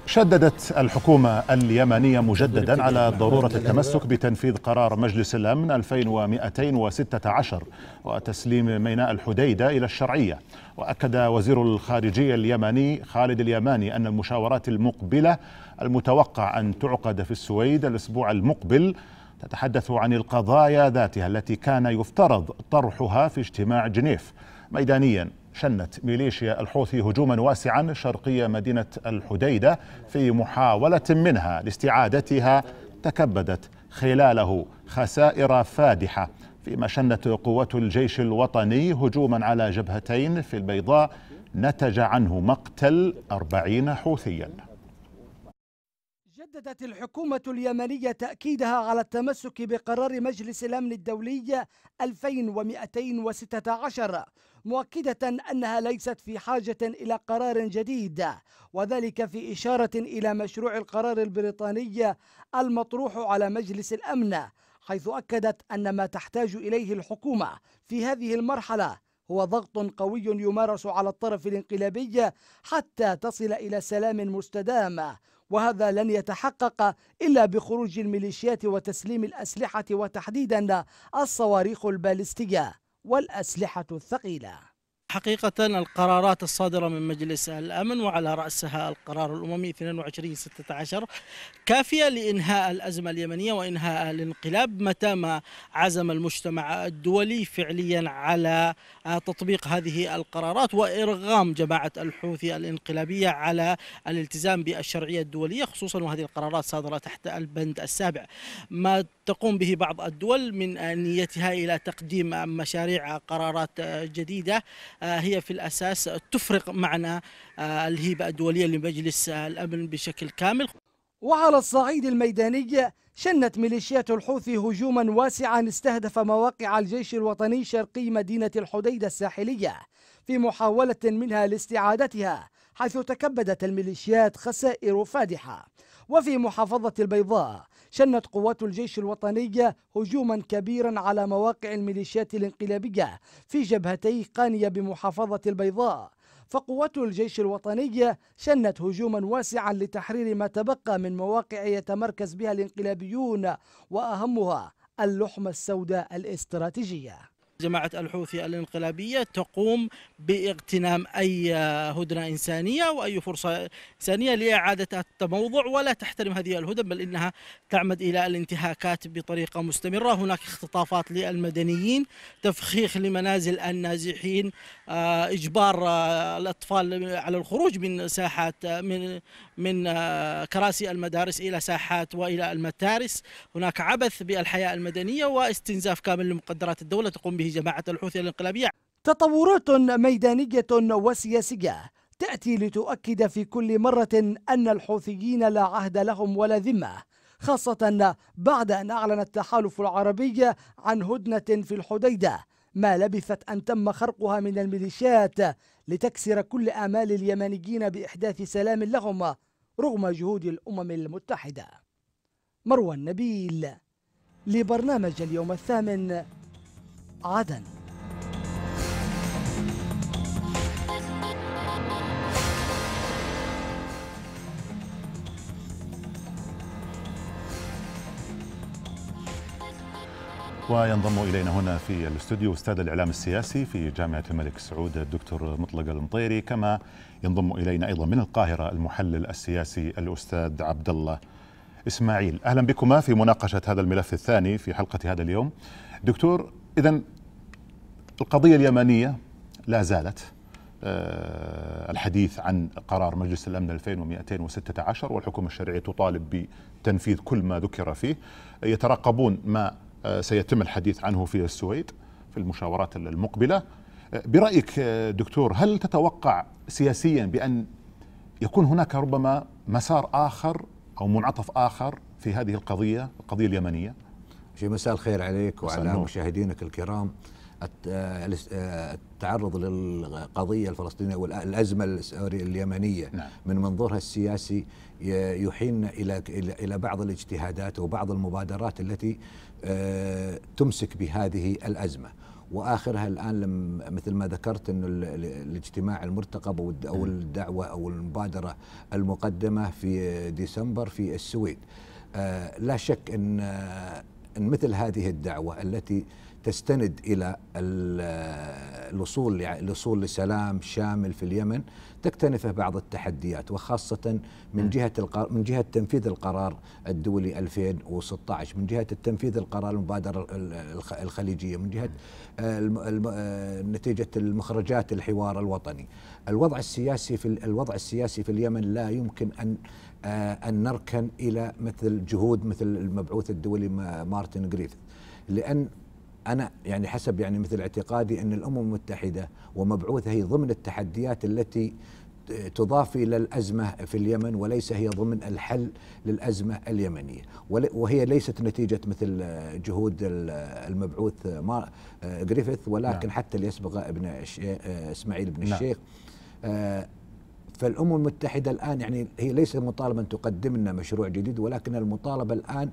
شددت الحكومة اليمنية مجددا على ضرورة التمسك بتنفيذ قرار مجلس الأمن 2216 وتسليم ميناء الحديدة إلى الشرعية وأكد وزير الخارجية اليمني خالد اليماني أن المشاورات المقبلة المتوقع أن تعقد في السويد الأسبوع المقبل تتحدث عن القضايا ذاتها التي كان يفترض طرحها في اجتماع جنيف ميدانيا شنت ميليشيا الحوثي هجوما واسعا شرقي مدينة الحديدة في محاولة منها لاستعادتها تكبدت خلاله خسائر فادحة فيما شنت قوات الجيش الوطني هجوما على جبهتين في البيضاء نتج عنه مقتل أربعين حوثياً شددت الحكومة اليمنية تأكيدها على التمسك بقرار مجلس الأمن الدولي 2216 مؤكدة أنها ليست في حاجة إلى قرار جديد وذلك في إشارة إلى مشروع القرار البريطاني المطروح على مجلس الأمن حيث أكدت أن ما تحتاج إليه الحكومة في هذه المرحلة هو ضغط قوي يمارس على الطرف الانقلابي حتى تصل إلى سلام مستدام وهذا لن يتحقق إلا بخروج الميليشيات وتسليم الأسلحة وتحديدا الصواريخ البالستية والأسلحة الثقيلة حقيقة القرارات الصادرة من مجلس الأمن وعلى رأسها القرار الأممي 2216 كافية لإنهاء الأزمة اليمنية وإنهاء الانقلاب متى ما عزم المجتمع الدولي فعليا على تطبيق هذه القرارات وإرغام جماعة الحوثي الانقلابية على الالتزام بالشرعية الدولية خصوصا وهذه القرارات صادرة تحت البند السابع ما تقوم به بعض الدول من نيتها إلى تقديم مشاريع قرارات جديدة آه، هي في الأساس تفرق معنى آه، الهيبة الدولية لمجلس آه، الأمن بشكل كامل وعلى الصعيد الميداني شنت ميليشيات الحوثي هجوما واسعا استهدف مواقع الجيش الوطني شرقي مدينة الحديدة الساحلية في محاولة منها لاستعادتها حيث تكبدت الميليشيات خسائر فادحة وفي محافظة البيضاء شنت قوات الجيش الوطني هجوما كبيرا على مواقع الميليشيات الانقلابية في جبهتي قانية بمحافظة البيضاء فقوات الجيش الوطني شنت هجوما واسعا لتحرير ما تبقى من مواقع يتمركز بها الانقلابيون وأهمها اللحمة السوداء الاستراتيجية جماعة الحوثي الانقلابية تقوم باغتنام أي هدنة إنسانية وأي فرصة إنسانية لإعادة التموضع ولا تحترم هذه الهدن بل إنها تعمد إلى الانتهاكات بطريقة مستمرة هناك اختطافات للمدنيين تفخيخ لمنازل النازحين آه، إجبار آه، الأطفال على الخروج من ساحات آه، من من كراسي المدارس إلى ساحات وإلى المدارس هناك عبث بالحياة المدنية واستنزاف كامل لمقدرات الدولة تقوم به به جماعة الحوثي الانقلابية تطورات ميدانية وسياسية تأتي لتؤكد في كل مرة أن الحوثيين لا عهد لهم ولا ذمة خاصة بعد أن أعلن التحالف العربي عن هدنة في الحديدة ما لبثت أن تم خرقها من الميليشيات لتكسر كل آمال اليمنيين بإحداث سلام لهم رغم جهود الأمم المتحدة مروى النبيل لبرنامج اليوم الثامن عدن وينضم الينا هنا في الاستوديو استاذ الاعلام السياسي في جامعه الملك سعود الدكتور مطلق المطيري كما ينضم الينا ايضا من القاهره المحلل السياسي الاستاذ عبد الله اسماعيل اهلا بكما في مناقشه هذا الملف الثاني في حلقه هذا اليوم دكتور اذا القضية اليمنية لا زالت آه، الحديث عن قرار مجلس الأمن 2216 والحكومة الشرعية تطالب بتنفيذ كل ما ذكر فيه يترقبون ما آه، سيتم الحديث عنه في السويد في المشاورات المقبلة آه، برأيك دكتور هل تتوقع سياسيا بأن يكون هناك ربما مسار آخر أو منعطف آخر في هذه القضية القضية اليمنية في مساء الخير عليك وعلى مشاهدينك الكرام آه، آه، التعرض للقضية الفلسطينية والأزمة اليمنية نعم. من منظورها السياسي يحين إلى إلى بعض الاجتهادات وبعض المبادرات التي آه، تمسك بهذه الأزمة واخرها الان لم مثل ما ذكرت انه الاجتماع المرتقب او نعم. الدعوه او المبادره المقدمه في ديسمبر في السويد لا شك ان ان مثل هذه الدعوه التي تستند الى الوصول الوصول لسلام شامل في اليمن تكتنفه بعض التحديات وخاصه من نعم. جهه من جهه تنفيذ القرار الدولي 2016 من جهه التنفيذ القرار المبادره الخليجيه من جهه آه، نتيجه المخرجات الحوار الوطني الوضع السياسي في الوضع السياسي في اليمن لا يمكن ان آه، ان نركن الى مثل جهود مثل المبعوث الدولي مارتن جريفيث لان انا يعني حسب يعني مثل اعتقادي ان الامم المتحده ومبعوثها هي ضمن التحديات التي تضاف الى الازمه في اليمن وليس هي ضمن الحل للازمه اليمنيه وهي ليست نتيجه مثل جهود المبعوث جريفيث ولكن نعم. حتى اللي يسبق ابن اسماعيل بن نعم. الشيخ آه، فالامم المتحده الان يعني هي ليست مطالبه ان تقدم لنا مشروع جديد ولكن المطالبه الان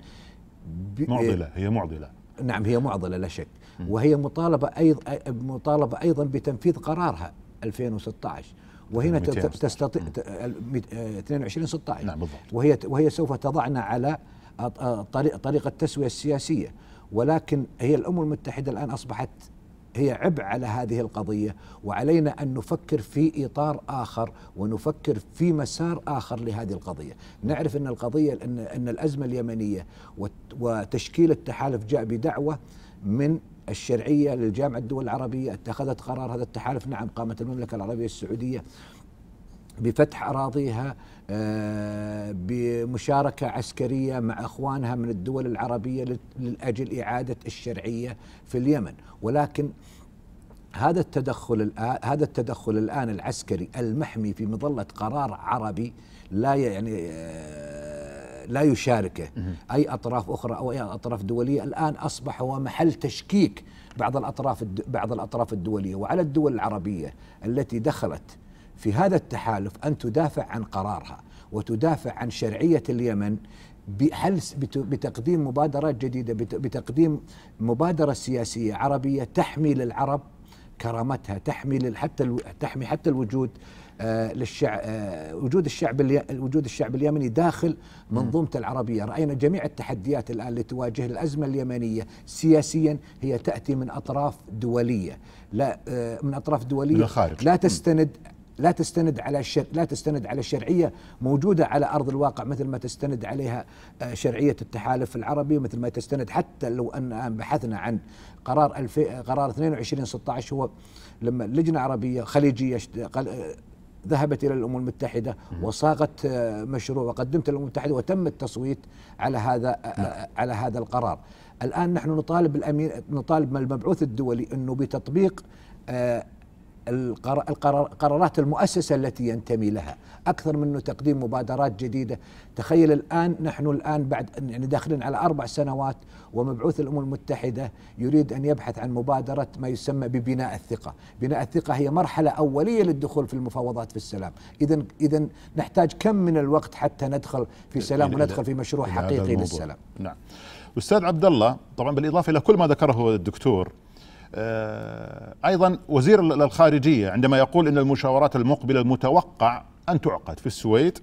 معضله هي معضله نعم هي معضله لا شك وهي مطالبه ايضا مطالبه ايضا بتنفيذ قرارها 2016 وهنا يعني تستطيع 22 16 نعم بالضبط وهي وهي سوف تضعنا على طريقه التسويه السياسيه ولكن هي الامم المتحده الان اصبحت هي عبء على هذه القضيه وعلينا ان نفكر في اطار اخر ونفكر في مسار اخر لهذه القضيه، نعرف ان القضيه ان ان الازمه اليمنيه وتشكيل التحالف جاء بدعوه من الشرعيه للجامعه الدول العربيه اتخذت قرار هذا التحالف نعم قامت المملكه العربيه السعوديه بفتح اراضيها آه، بمشاركة عسكرية مع إخوانها من الدول العربية لأجل إعادة الشرعية في اليمن ولكن هذا التدخل الآن هذا التدخل الآن العسكري المحمي في مظلة قرار عربي لا يعني آه، لا يشاركه أي أطراف أخرى أو أي أطراف دولية الآن أصبح هو محل تشكيك بعض الأطراف بعض الأطراف الدولية وعلى الدول العربية التي دخلت في هذا التحالف أن تدافع عن قرارها وتدافع عن شرعية اليمن بحل بتقديم مبادرة جديدة بتقديم مبادرة سياسية عربية تحمي للعرب كرامتها تحمي حتى تحمي حتى الوجود آه، للشعب آه، وجود الشعب وجود الشعب اليمني داخل منظومه العربيه، راينا جميع التحديات الان اللي تواجه الازمه اليمنيه سياسيا هي تاتي من اطراف دوليه، لا آه، من اطراف دوليه من الخارج. لا تستند لا تستند على الشر لا تستند على الشرعيه موجوده على ارض الواقع مثل ما تستند عليها آه، شرعيه التحالف العربي مثل ما تستند حتى لو ان بحثنا عن قرار الف... قرار 22 16 هو لما لجنه عربيه خليجيه آه، ذهبت الى الامم المتحده وصاغت آه، مشروع وقدمت الامم المتحده وتم التصويت على هذا نعم. على هذا القرار الان نحن نطالب الامير نطالب المبعوث الدولي انه بتطبيق القرارات المؤسسة التي ينتمي لها أكثر منه تقديم مبادرات جديدة تخيل الآن نحن الآن بعد يعني داخلين على أربع سنوات ومبعوث الأمم المتحدة يريد أن يبحث عن مبادرة ما يسمى ببناء الثقة بناء الثقة هي مرحلة أولية للدخول في المفاوضات في السلام إذا إذا نحتاج كم من الوقت حتى ندخل في سلام وندخل في مشروع حقيقي للسلام نعم أستاذ عبد الله طبعا بالإضافة إلى كل ما ذكره الدكتور آه، ايضا وزير الخارجيه عندما يقول ان المشاورات المقبله المتوقع ان تعقد في السويد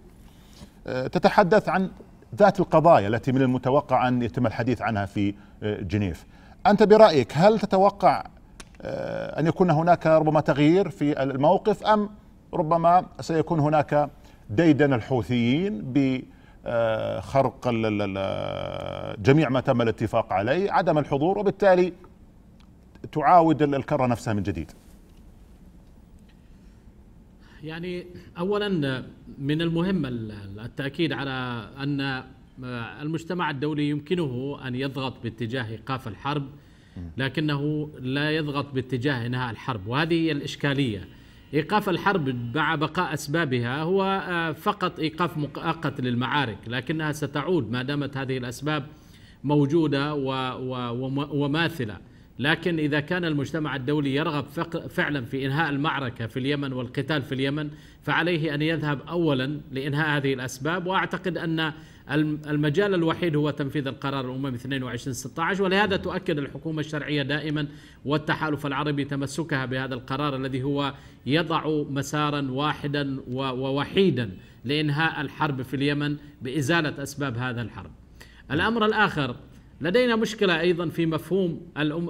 آه، تتحدث عن ذات القضايا التي من المتوقع ان يتم الحديث عنها في آه، جنيف. انت برايك هل تتوقع ان يكون هناك ربما تغيير في الموقف ام ربما سيكون هناك ديدن الحوثيين ب خرق جميع ما تم الاتفاق عليه عدم الحضور وبالتالي تعاود الكره نفسها من جديد يعني اولا من المهم التاكيد على ان المجتمع الدولي يمكنه ان يضغط باتجاه ايقاف الحرب لكنه لا يضغط باتجاه انهاء الحرب وهذه هي الاشكاليه ايقاف الحرب مع بقاء اسبابها هو فقط ايقاف مؤقت للمعارك لكنها ستعود ما دامت هذه الاسباب موجوده وماثله لكن إذا كان المجتمع الدولي يرغب فعلا في إنهاء المعركة في اليمن والقتال في اليمن فعليه أن يذهب أولا لإنهاء هذه الأسباب وأعتقد أن المجال الوحيد هو تنفيذ القرار الأممي 2216 ولهذا تؤكد الحكومة الشرعية دائما والتحالف العربي تمسكها بهذا القرار الذي هو يضع مسارا واحدا ووحيدا لإنهاء الحرب في اليمن بإزالة أسباب هذا الحرب الأمر الآخر لدينا مشكلة أيضا في مفهوم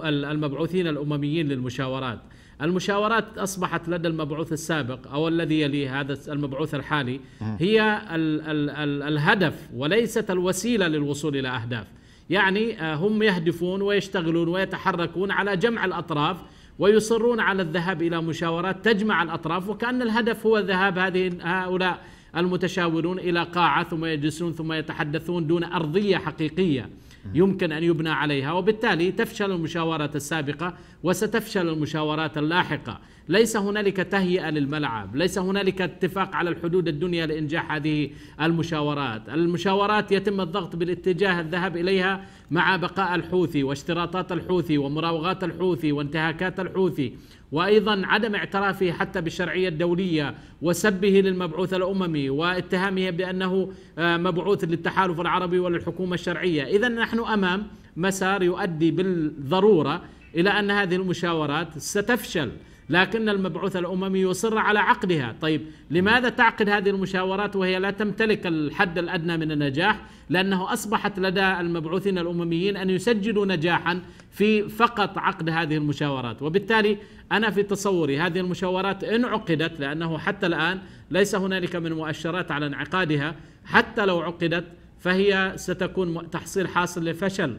المبعوثين الأمميين للمشاورات المشاورات أصبحت لدى المبعوث السابق أو الذي يلي هذا المبعوث الحالي هي الـ الـ الـ الهدف وليست الوسيلة للوصول إلى أهداف يعني آه، هم يهدفون ويشتغلون ويتحركون على جمع الأطراف ويصرون على الذهاب إلى مشاورات تجمع الأطراف وكأن الهدف هو ذهاب هذه هؤلاء المتشاورون إلى قاعة ثم يجلسون ثم يتحدثون دون أرضية حقيقية يمكن أن يبنى عليها وبالتالي تفشل المشاورات السابقة وستفشل المشاورات اللاحقة ليس هنالك تهيئة للملعب ليس هنالك اتفاق على الحدود الدنيا لإنجاح هذه المشاورات المشاورات يتم الضغط بالاتجاه الذهاب إليها مع بقاء الحوثي واشتراطات الحوثي ومراوغات الحوثي وانتهاكات الحوثي وايضا عدم اعترافه حتى بالشرعيه الدوليه وسبه للمبعوث الاممي واتهامه بانه آه، مبعوث للتحالف العربي وللحكومه الشرعيه، اذا نحن امام مسار يؤدي بالضروره الى ان هذه المشاورات ستفشل لكن المبعوث الأممي يصر على عقدها طيب لماذا تعقد هذه المشاورات وهي لا تمتلك الحد الأدنى من النجاح لأنه أصبحت لدى المبعوثين الأمميين أن يسجلوا نجاحا في فقط عقد هذه المشاورات وبالتالي أنا في تصوري هذه المشاورات إن عقدت لأنه حتى الآن ليس هنالك من مؤشرات على انعقادها حتى لو عقدت فهي ستكون تحصيل حاصل لفشل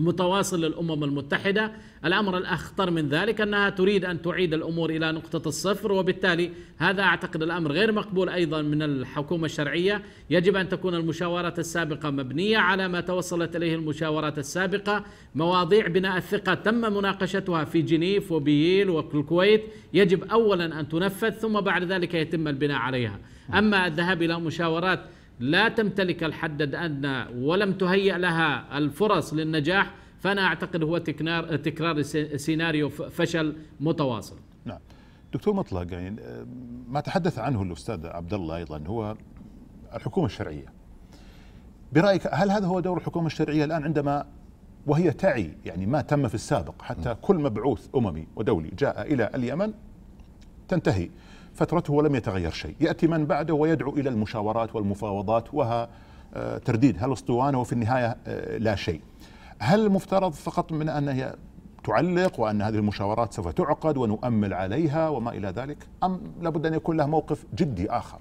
متواصل للأمم المتحدة الأمر الأخطر من ذلك أنها تريد أن تعيد الأمور إلى نقطة الصفر وبالتالي هذا أعتقد الأمر غير مقبول أيضا من الحكومة الشرعية يجب أن تكون المشاورات السابقة مبنية على ما توصلت إليه المشاورات السابقة مواضيع بناء الثقة تم مناقشتها في جنيف وبييل والكويت يجب أولا أن تنفذ ثم بعد ذلك يتم البناء عليها أما الذهاب إلى مشاورات لا تمتلك الحد الأدنى ولم تهيئ لها الفرص للنجاح فأنا أعتقد هو تكرار, تكرار سيناريو فشل متواصل نعم دكتور مطلق يعني آه، ما تحدث عنه الأستاذ عبد الله أيضا هو الحكومة الشرعية برأيك هل هذا هو دور الحكومة الشرعية الآن عندما وهي تعي يعني ما تم في السابق حتى نعم. كل مبعوث أممي ودولي جاء إلى اليمن تنتهي فترته ولم يتغير شيء يأتي من بعده ويدعو إلى المشاورات والمفاوضات وها آه، ترديد هل اسطوانة وفي النهاية آه، لا شيء هل المفترض فقط من أن هي تعلق وأن هذه المشاورات سوف تعقد ونؤمل عليها وما إلى ذلك أم لابد أن يكون لها موقف جدي آخر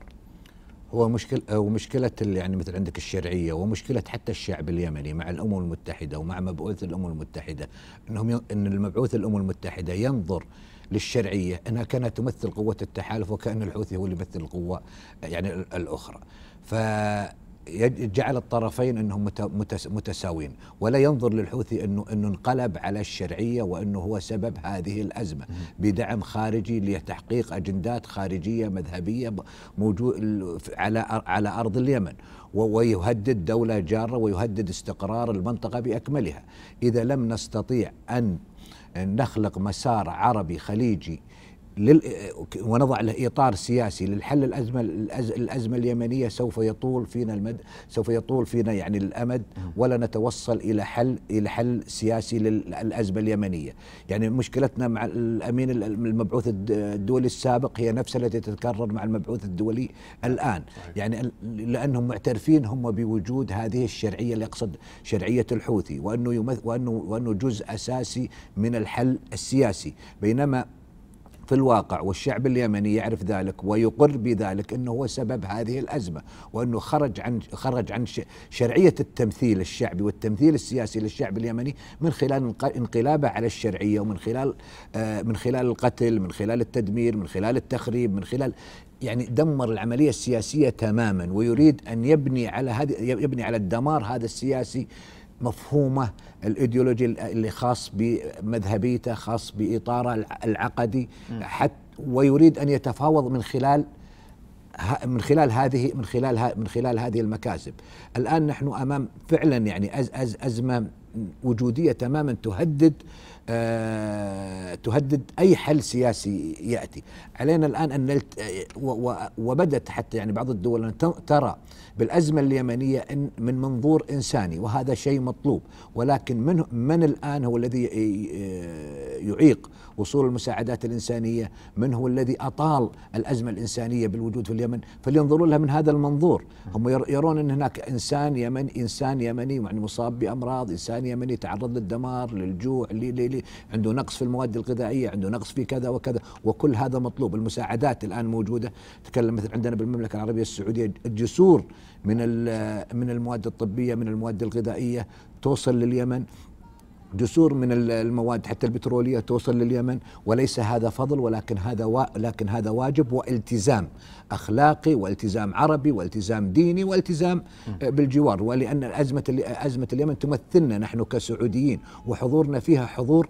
هو مشكلة ومشكلة يعني مثل عندك الشرعية ومشكلة حتى الشعب اليمني مع الأمم المتحدة ومع مبعوث الأمم المتحدة أنهم أن المبعوث الأمم المتحدة ينظر للشرعية أنها كانت تمثل قوة التحالف وكأن الحوثي هو اللي يمثل القوة يعني الأخرى ف الطرفين انهم متساويين ولا ينظر للحوثي انه انه انقلب على الشرعيه وانه هو سبب هذه الازمه بدعم خارجي لتحقيق اجندات خارجيه مذهبيه موجود على على ارض اليمن ويهدد دوله جاره ويهدد استقرار المنطقه باكملها اذا لم نستطيع ان نخلق مسار عربي خليجي لل... ونضع له اطار سياسي للحل الازمه الأز... الازمه اليمنيه سوف يطول فينا المد سوف يطول فينا يعني الامد ولا نتوصل الى حل الى حل سياسي للازمه اليمنيه، يعني مشكلتنا مع الامين المبعوث الدولي السابق هي نفسها التي تتكرر مع المبعوث الدولي الان، يعني لانهم معترفين هم بوجود هذه الشرعيه اللي اقصد شرعيه الحوثي وانه يمث... وانه وانه جزء اساسي من الحل السياسي، بينما في الواقع والشعب اليمني يعرف ذلك ويقر بذلك انه هو سبب هذه الازمه وانه خرج عن خرج عن شرعيه التمثيل الشعبي والتمثيل السياسي للشعب اليمني من خلال انقلابه على الشرعيه ومن خلال آه، من خلال القتل من خلال التدمير من خلال التخريب من خلال يعني دمر العمليه السياسيه تماما ويريد ان يبني على هذه يبني على الدمار هذا السياسي مفهومه الايديولوجي اللي خاص بمذهبيته خاص باطاره العقدي حتى ويريد ان يتفاوض من خلال من خلال هذه من خلال من خلال هذه المكاسب الان نحن امام فعلا يعني أز أز ازمه وجوديه تماما تهدد أه تهدد اي حل سياسي ياتي علينا الآن أن نلت وبدت حتى يعني بعض الدول ترى بالأزمة اليمنية إن من منظور إنساني وهذا شيء مطلوب ولكن من, من الآن هو الذي يعيق وصول المساعدات الإنسانية من هو الذي أطال الأزمة الإنسانية بالوجود في اليمن فلينظروا لها من هذا المنظور هم يرون أن هناك إنسان يمني إنسان يمني يعني مصاب بأمراض إنسان يمني تعرض للدمار للجوع لي لي لي عنده نقص في المواد الغذائية عنده نقص في كذا وكذا وكل هذا مطلوب القلوب المساعدات الان موجوده تكلم مثل عندنا بالمملكه العربيه السعوديه جسور من من المواد الطبيه من المواد الغذائيه توصل لليمن جسور من المواد حتى البترولية توصل لليمن وليس هذا فضل ولكن هذا و... لكن هذا واجب والتزام أخلاقي والتزام عربي والتزام ديني والتزام آه، بالجوار ولأن أزمة أزمة اليمن تمثلنا نحن كسعوديين وحضورنا فيها حضور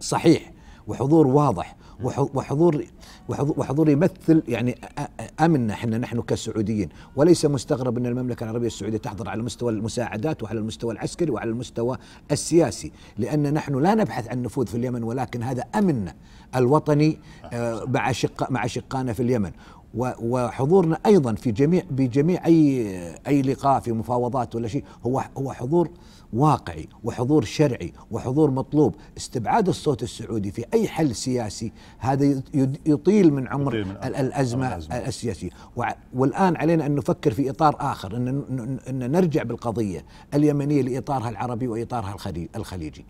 صحيح وحضور واضح وحضور وحضور يمثل يعني امننا احنا نحن كسعوديين وليس مستغرب ان المملكه العربيه السعوديه تحضر على مستوى المساعدات وعلى المستوى العسكري وعلى المستوى السياسي لان نحن لا نبحث عن نفوذ في اليمن ولكن هذا امننا الوطني آه، مع شق مع شقانا في اليمن وحضورنا ايضا في جميع بجميع اي اي لقاء في مفاوضات ولا شيء هو هو حضور واقعي وحضور شرعي وحضور مطلوب استبعاد الصوت السعودي في أي حل سياسي هذا يطيل من عمر يطيل من الأزمة, الأزمة السياسية والآن علينا أن نفكر في إطار آخر أن, نرجع بالقضية اليمنية لإطارها العربي وإطارها الخليجي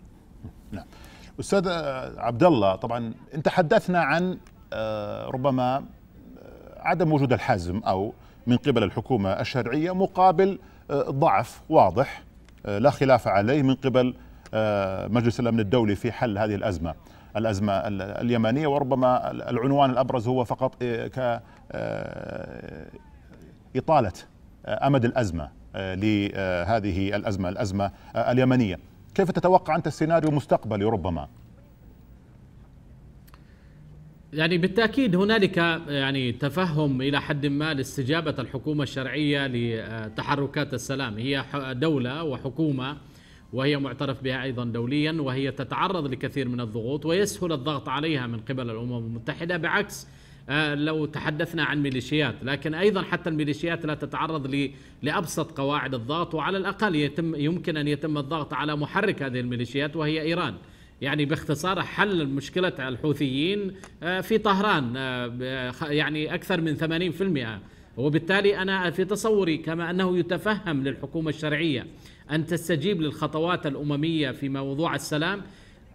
نعم أستاذ عبد الله طبعا أنت حدثنا عن آه، ربما آه، عدم وجود الحزم أو من قبل الحكومة الشرعية مقابل آه، ضعف واضح آه، لا خلاف عليه من قبل آه، مجلس الامن الدولي في حل هذه الازمه الازمه اليمنيه وربما العنوان الابرز هو فقط آه، ك اطاله امد الازمه لهذه الازمه الازمه اليمنيه كيف تتوقع انت السيناريو المستقبلي ربما يعني بالتاكيد هنالك يعني تفهم الى حد ما لاستجابه الحكومه الشرعيه لتحركات السلام هي دوله وحكومه وهي معترف بها ايضا دوليا وهي تتعرض لكثير من الضغوط ويسهل الضغط عليها من قبل الامم المتحده بعكس آه، لو تحدثنا عن ميليشيات لكن ايضا حتى الميليشيات لا تتعرض لابسط قواعد الضغط وعلى الاقل يتم يمكن ان يتم الضغط على محرك هذه الميليشيات وهي ايران يعني باختصار حل مشكلة الحوثيين آه، في طهران آه، يعني أكثر من 80% وبالتالي أنا في تصوري كما أنه يتفهم للحكومة الشرعية أن تستجيب للخطوات الأممية في موضوع السلام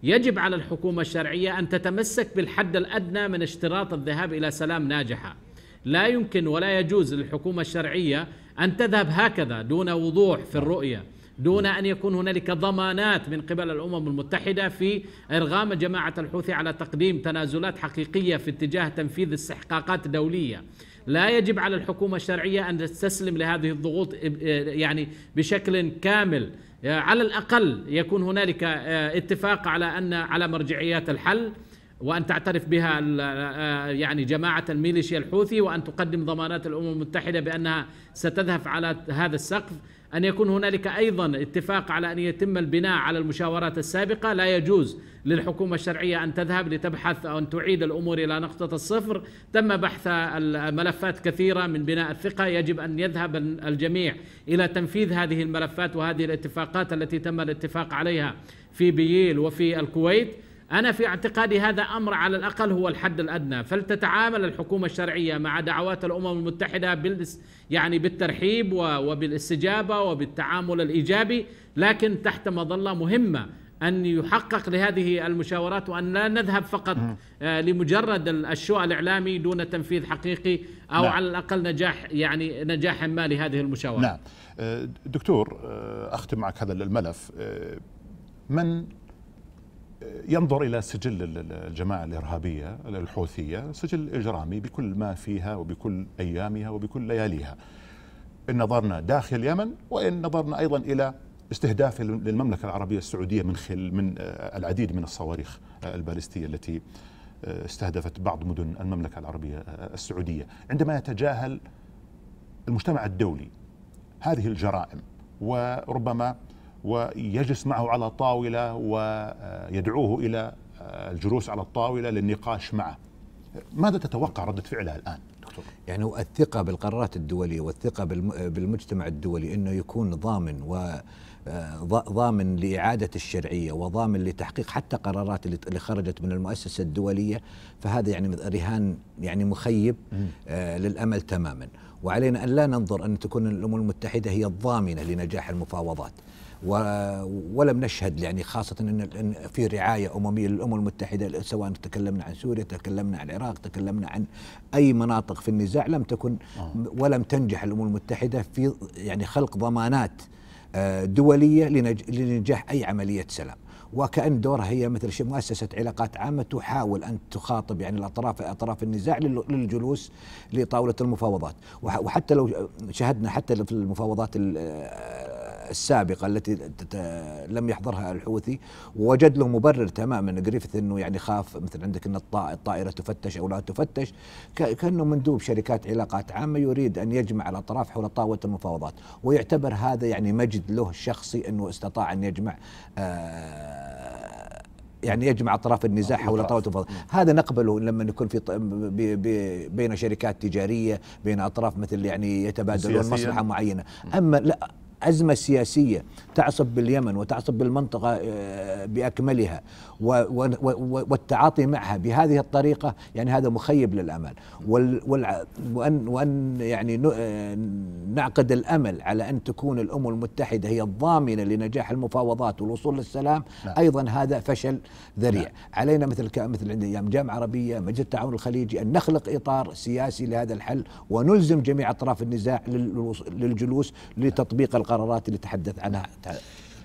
يجب على الحكومة الشرعية أن تتمسك بالحد الأدنى من اشتراط الذهاب إلى سلام ناجحة لا يمكن ولا يجوز للحكومة الشرعية أن تذهب هكذا دون وضوح في الرؤية دون أن يكون هنالك ضمانات من قبل الأمم المتحدة في إرغام جماعة الحوثي على تقديم تنازلات حقيقية في اتجاه تنفيذ استحقاقات دولية لا يجب على الحكومة الشرعية أن تستسلم لهذه الضغوط يعني بشكل كامل على الأقل يكون هنالك آه، اتفاق على أن على مرجعيات الحل وأن تعترف بها آه، آه، يعني جماعة الميليشيا الحوثي وأن تقدم ضمانات الأمم المتحدة بأنها ستذهب على هذا السقف أن يكون هنالك أيضا اتفاق على أن يتم البناء على المشاورات السابقة لا يجوز للحكومة الشرعية أن تذهب لتبحث أو أن تعيد الأمور إلى نقطة الصفر تم بحث الملفات كثيرة من بناء الثقة يجب أن يذهب الجميع إلى تنفيذ هذه الملفات وهذه الاتفاقات التي تم الاتفاق عليها في بييل وفي الكويت أنا في اعتقادي هذا أمر على الأقل هو الحد الأدنى فلتتعامل الحكومة الشرعية مع دعوات الأمم المتحدة بالس يعني بالترحيب وبالاستجابة وبالتعامل الإيجابي لكن تحت مظلة مهمة أن يحقق لهذه المشاورات وأن لا نذهب فقط آه، لمجرد الشوء الإعلامي دون تنفيذ حقيقي أو نعم. على الأقل نجاح يعني نجاح ما لهذه المشاورات نعم آه، دكتور آه، أختم معك هذا الملف من ينظر إلى سجل الجماعة الإرهابية الحوثية سجل إجرامي بكل ما فيها وبكل أيامها وبكل لياليها إن نظرنا داخل اليمن وإن نظرنا أيضا إلى استهداف للمملكة العربية السعودية من خل من آه، العديد من الصواريخ آه، البالستية التي آه، استهدفت بعض مدن المملكة العربية السعودية عندما يتجاهل المجتمع الدولي هذه الجرائم وربما ويجلس معه على طاولة ويدعوه إلى آه، الجلوس على الطاولة للنقاش معه ماذا تتوقع ردة فعلها الآن؟ دكتور؟ يعني الثقة بالقرارات الدولية والثقة بالمجتمع الدولي أنه يكون ضامن و آه، ضامن لإعادة الشرعية وضامن لتحقيق حتى قرارات اللي خرجت من المؤسسة الدولية فهذا يعني رهان يعني مخيب آه، للأمل تماما وعلينا أن لا ننظر أن تكون الأمم المتحدة هي الضامنة لنجاح المفاوضات ولم نشهد يعني خاصة أن في رعاية أممية للأمم المتحدة سواء تكلمنا عن سوريا تكلمنا عن العراق تكلمنا عن أي مناطق في النزاع لم تكن آه. ولم تنجح الأمم المتحدة في يعني خلق ضمانات آه، دولية لنجاح أي عملية سلام وكأن دورها هي مثل شيء مؤسسة علاقات عامة تحاول أن تخاطب يعني الأطراف أطراف النزاع للجلوس لطاولة المفاوضات وحتى لو شهدنا حتى في المفاوضات آه، السابقه التي لم يحضرها الحوثي ووجد له مبرر تماما جريفيث انه يعني خاف مثل عندك ان الطائره تفتش او لا تفتش كانه مندوب شركات علاقات عامه يريد ان يجمع الاطراف حول طاوله المفاوضات ويعتبر هذا يعني مجد له الشخصي انه استطاع ان يجمع آه، يعني يجمع اطراف النزاع حول طاوله المفاوضات، هذا نقبله لما يكون في بين شركات تجاريه بين اطراف مثل يعني يتبادلون مصلحه معينه اما لا أزمة سياسية تعصب باليمن وتعصب بالمنطقة آه، بأكملها والتعاطي معها بهذه الطريقة يعني هذا مخيب للأمل وأن, وأن يعني آه، نعقد الأمل على أن تكون الأمم المتحدة هي الضامنة لنجاح المفاوضات والوصول للسلام نعم. أيضا هذا فشل ذريع نعم. علينا مثل مثل عندنا جامعة عربية مجلس التعاون الخليجي أن نخلق إطار سياسي لهذا الحل ونلزم جميع أطراف النزاع للجلوس لتطبيق القرارات اللي تحدث عنها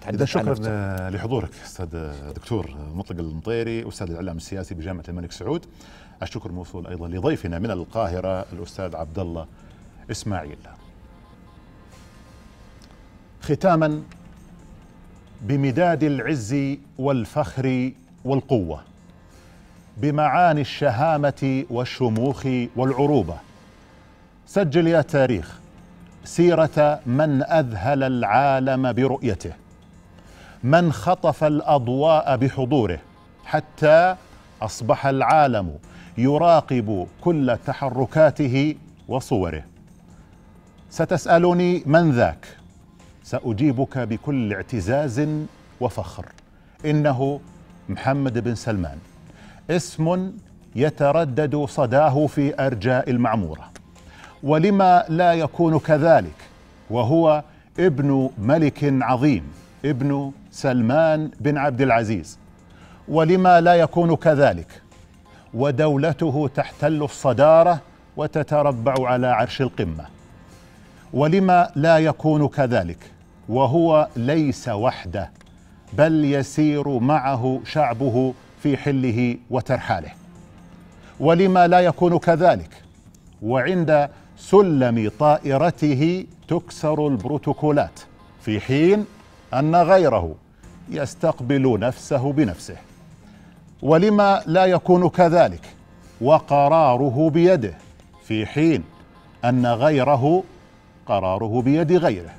تحدث إذا شكرا عنها لحضورك استاذ دكتور مطلق المطيري استاذ الاعلام السياسي بجامعه الملك سعود الشكر موصول ايضا لضيفنا من القاهره الاستاذ عبد الله اسماعيل ختاما بمداد العز والفخر والقوه بمعاني الشهامه والشموخ والعروبه سجل يا تاريخ سيرة من أذهل العالم برؤيته من خطف الأضواء بحضوره حتى أصبح العالم يراقب كل تحركاته وصوره ستسألني من ذاك سأجيبك بكل اعتزاز وفخر إنه محمد بن سلمان اسم يتردد صداه في أرجاء المعمورة ولما لا يكون كذلك وهو ابن ملك عظيم ابن سلمان بن عبد العزيز ولما لا يكون كذلك ودولته تحتل الصداره وتتربع على عرش القمه ولما لا يكون كذلك وهو ليس وحده بل يسير معه شعبه في حله وترحاله ولما لا يكون كذلك وعند سلم طائرته تكسر البروتوكولات في حين أن غيره يستقبل نفسه بنفسه ولما لا يكون كذلك وقراره بيده في حين أن غيره قراره بيد غيره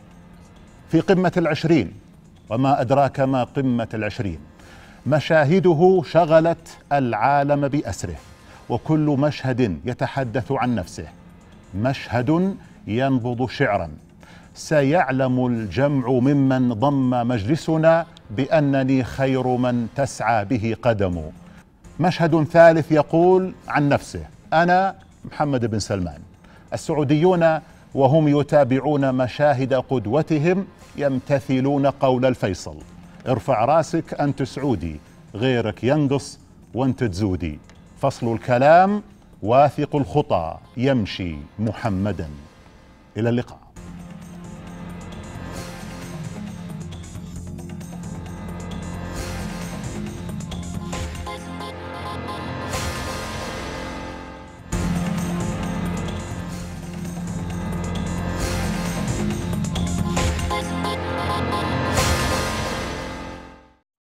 في قمة العشرين وما أدراك ما قمة العشرين مشاهده شغلت العالم بأسره وكل مشهد يتحدث عن نفسه مشهد ينبض شعرا سيعلم الجمع ممن ضم مجلسنا بانني خير من تسعى به قدم مشهد ثالث يقول عن نفسه انا محمد بن سلمان السعوديون وهم يتابعون مشاهد قدوتهم يمتثلون قول الفيصل ارفع راسك انت سعودي غيرك ينقص وانت تزودي فصل الكلام واثق الخطى يمشي محمدا إلى اللقاء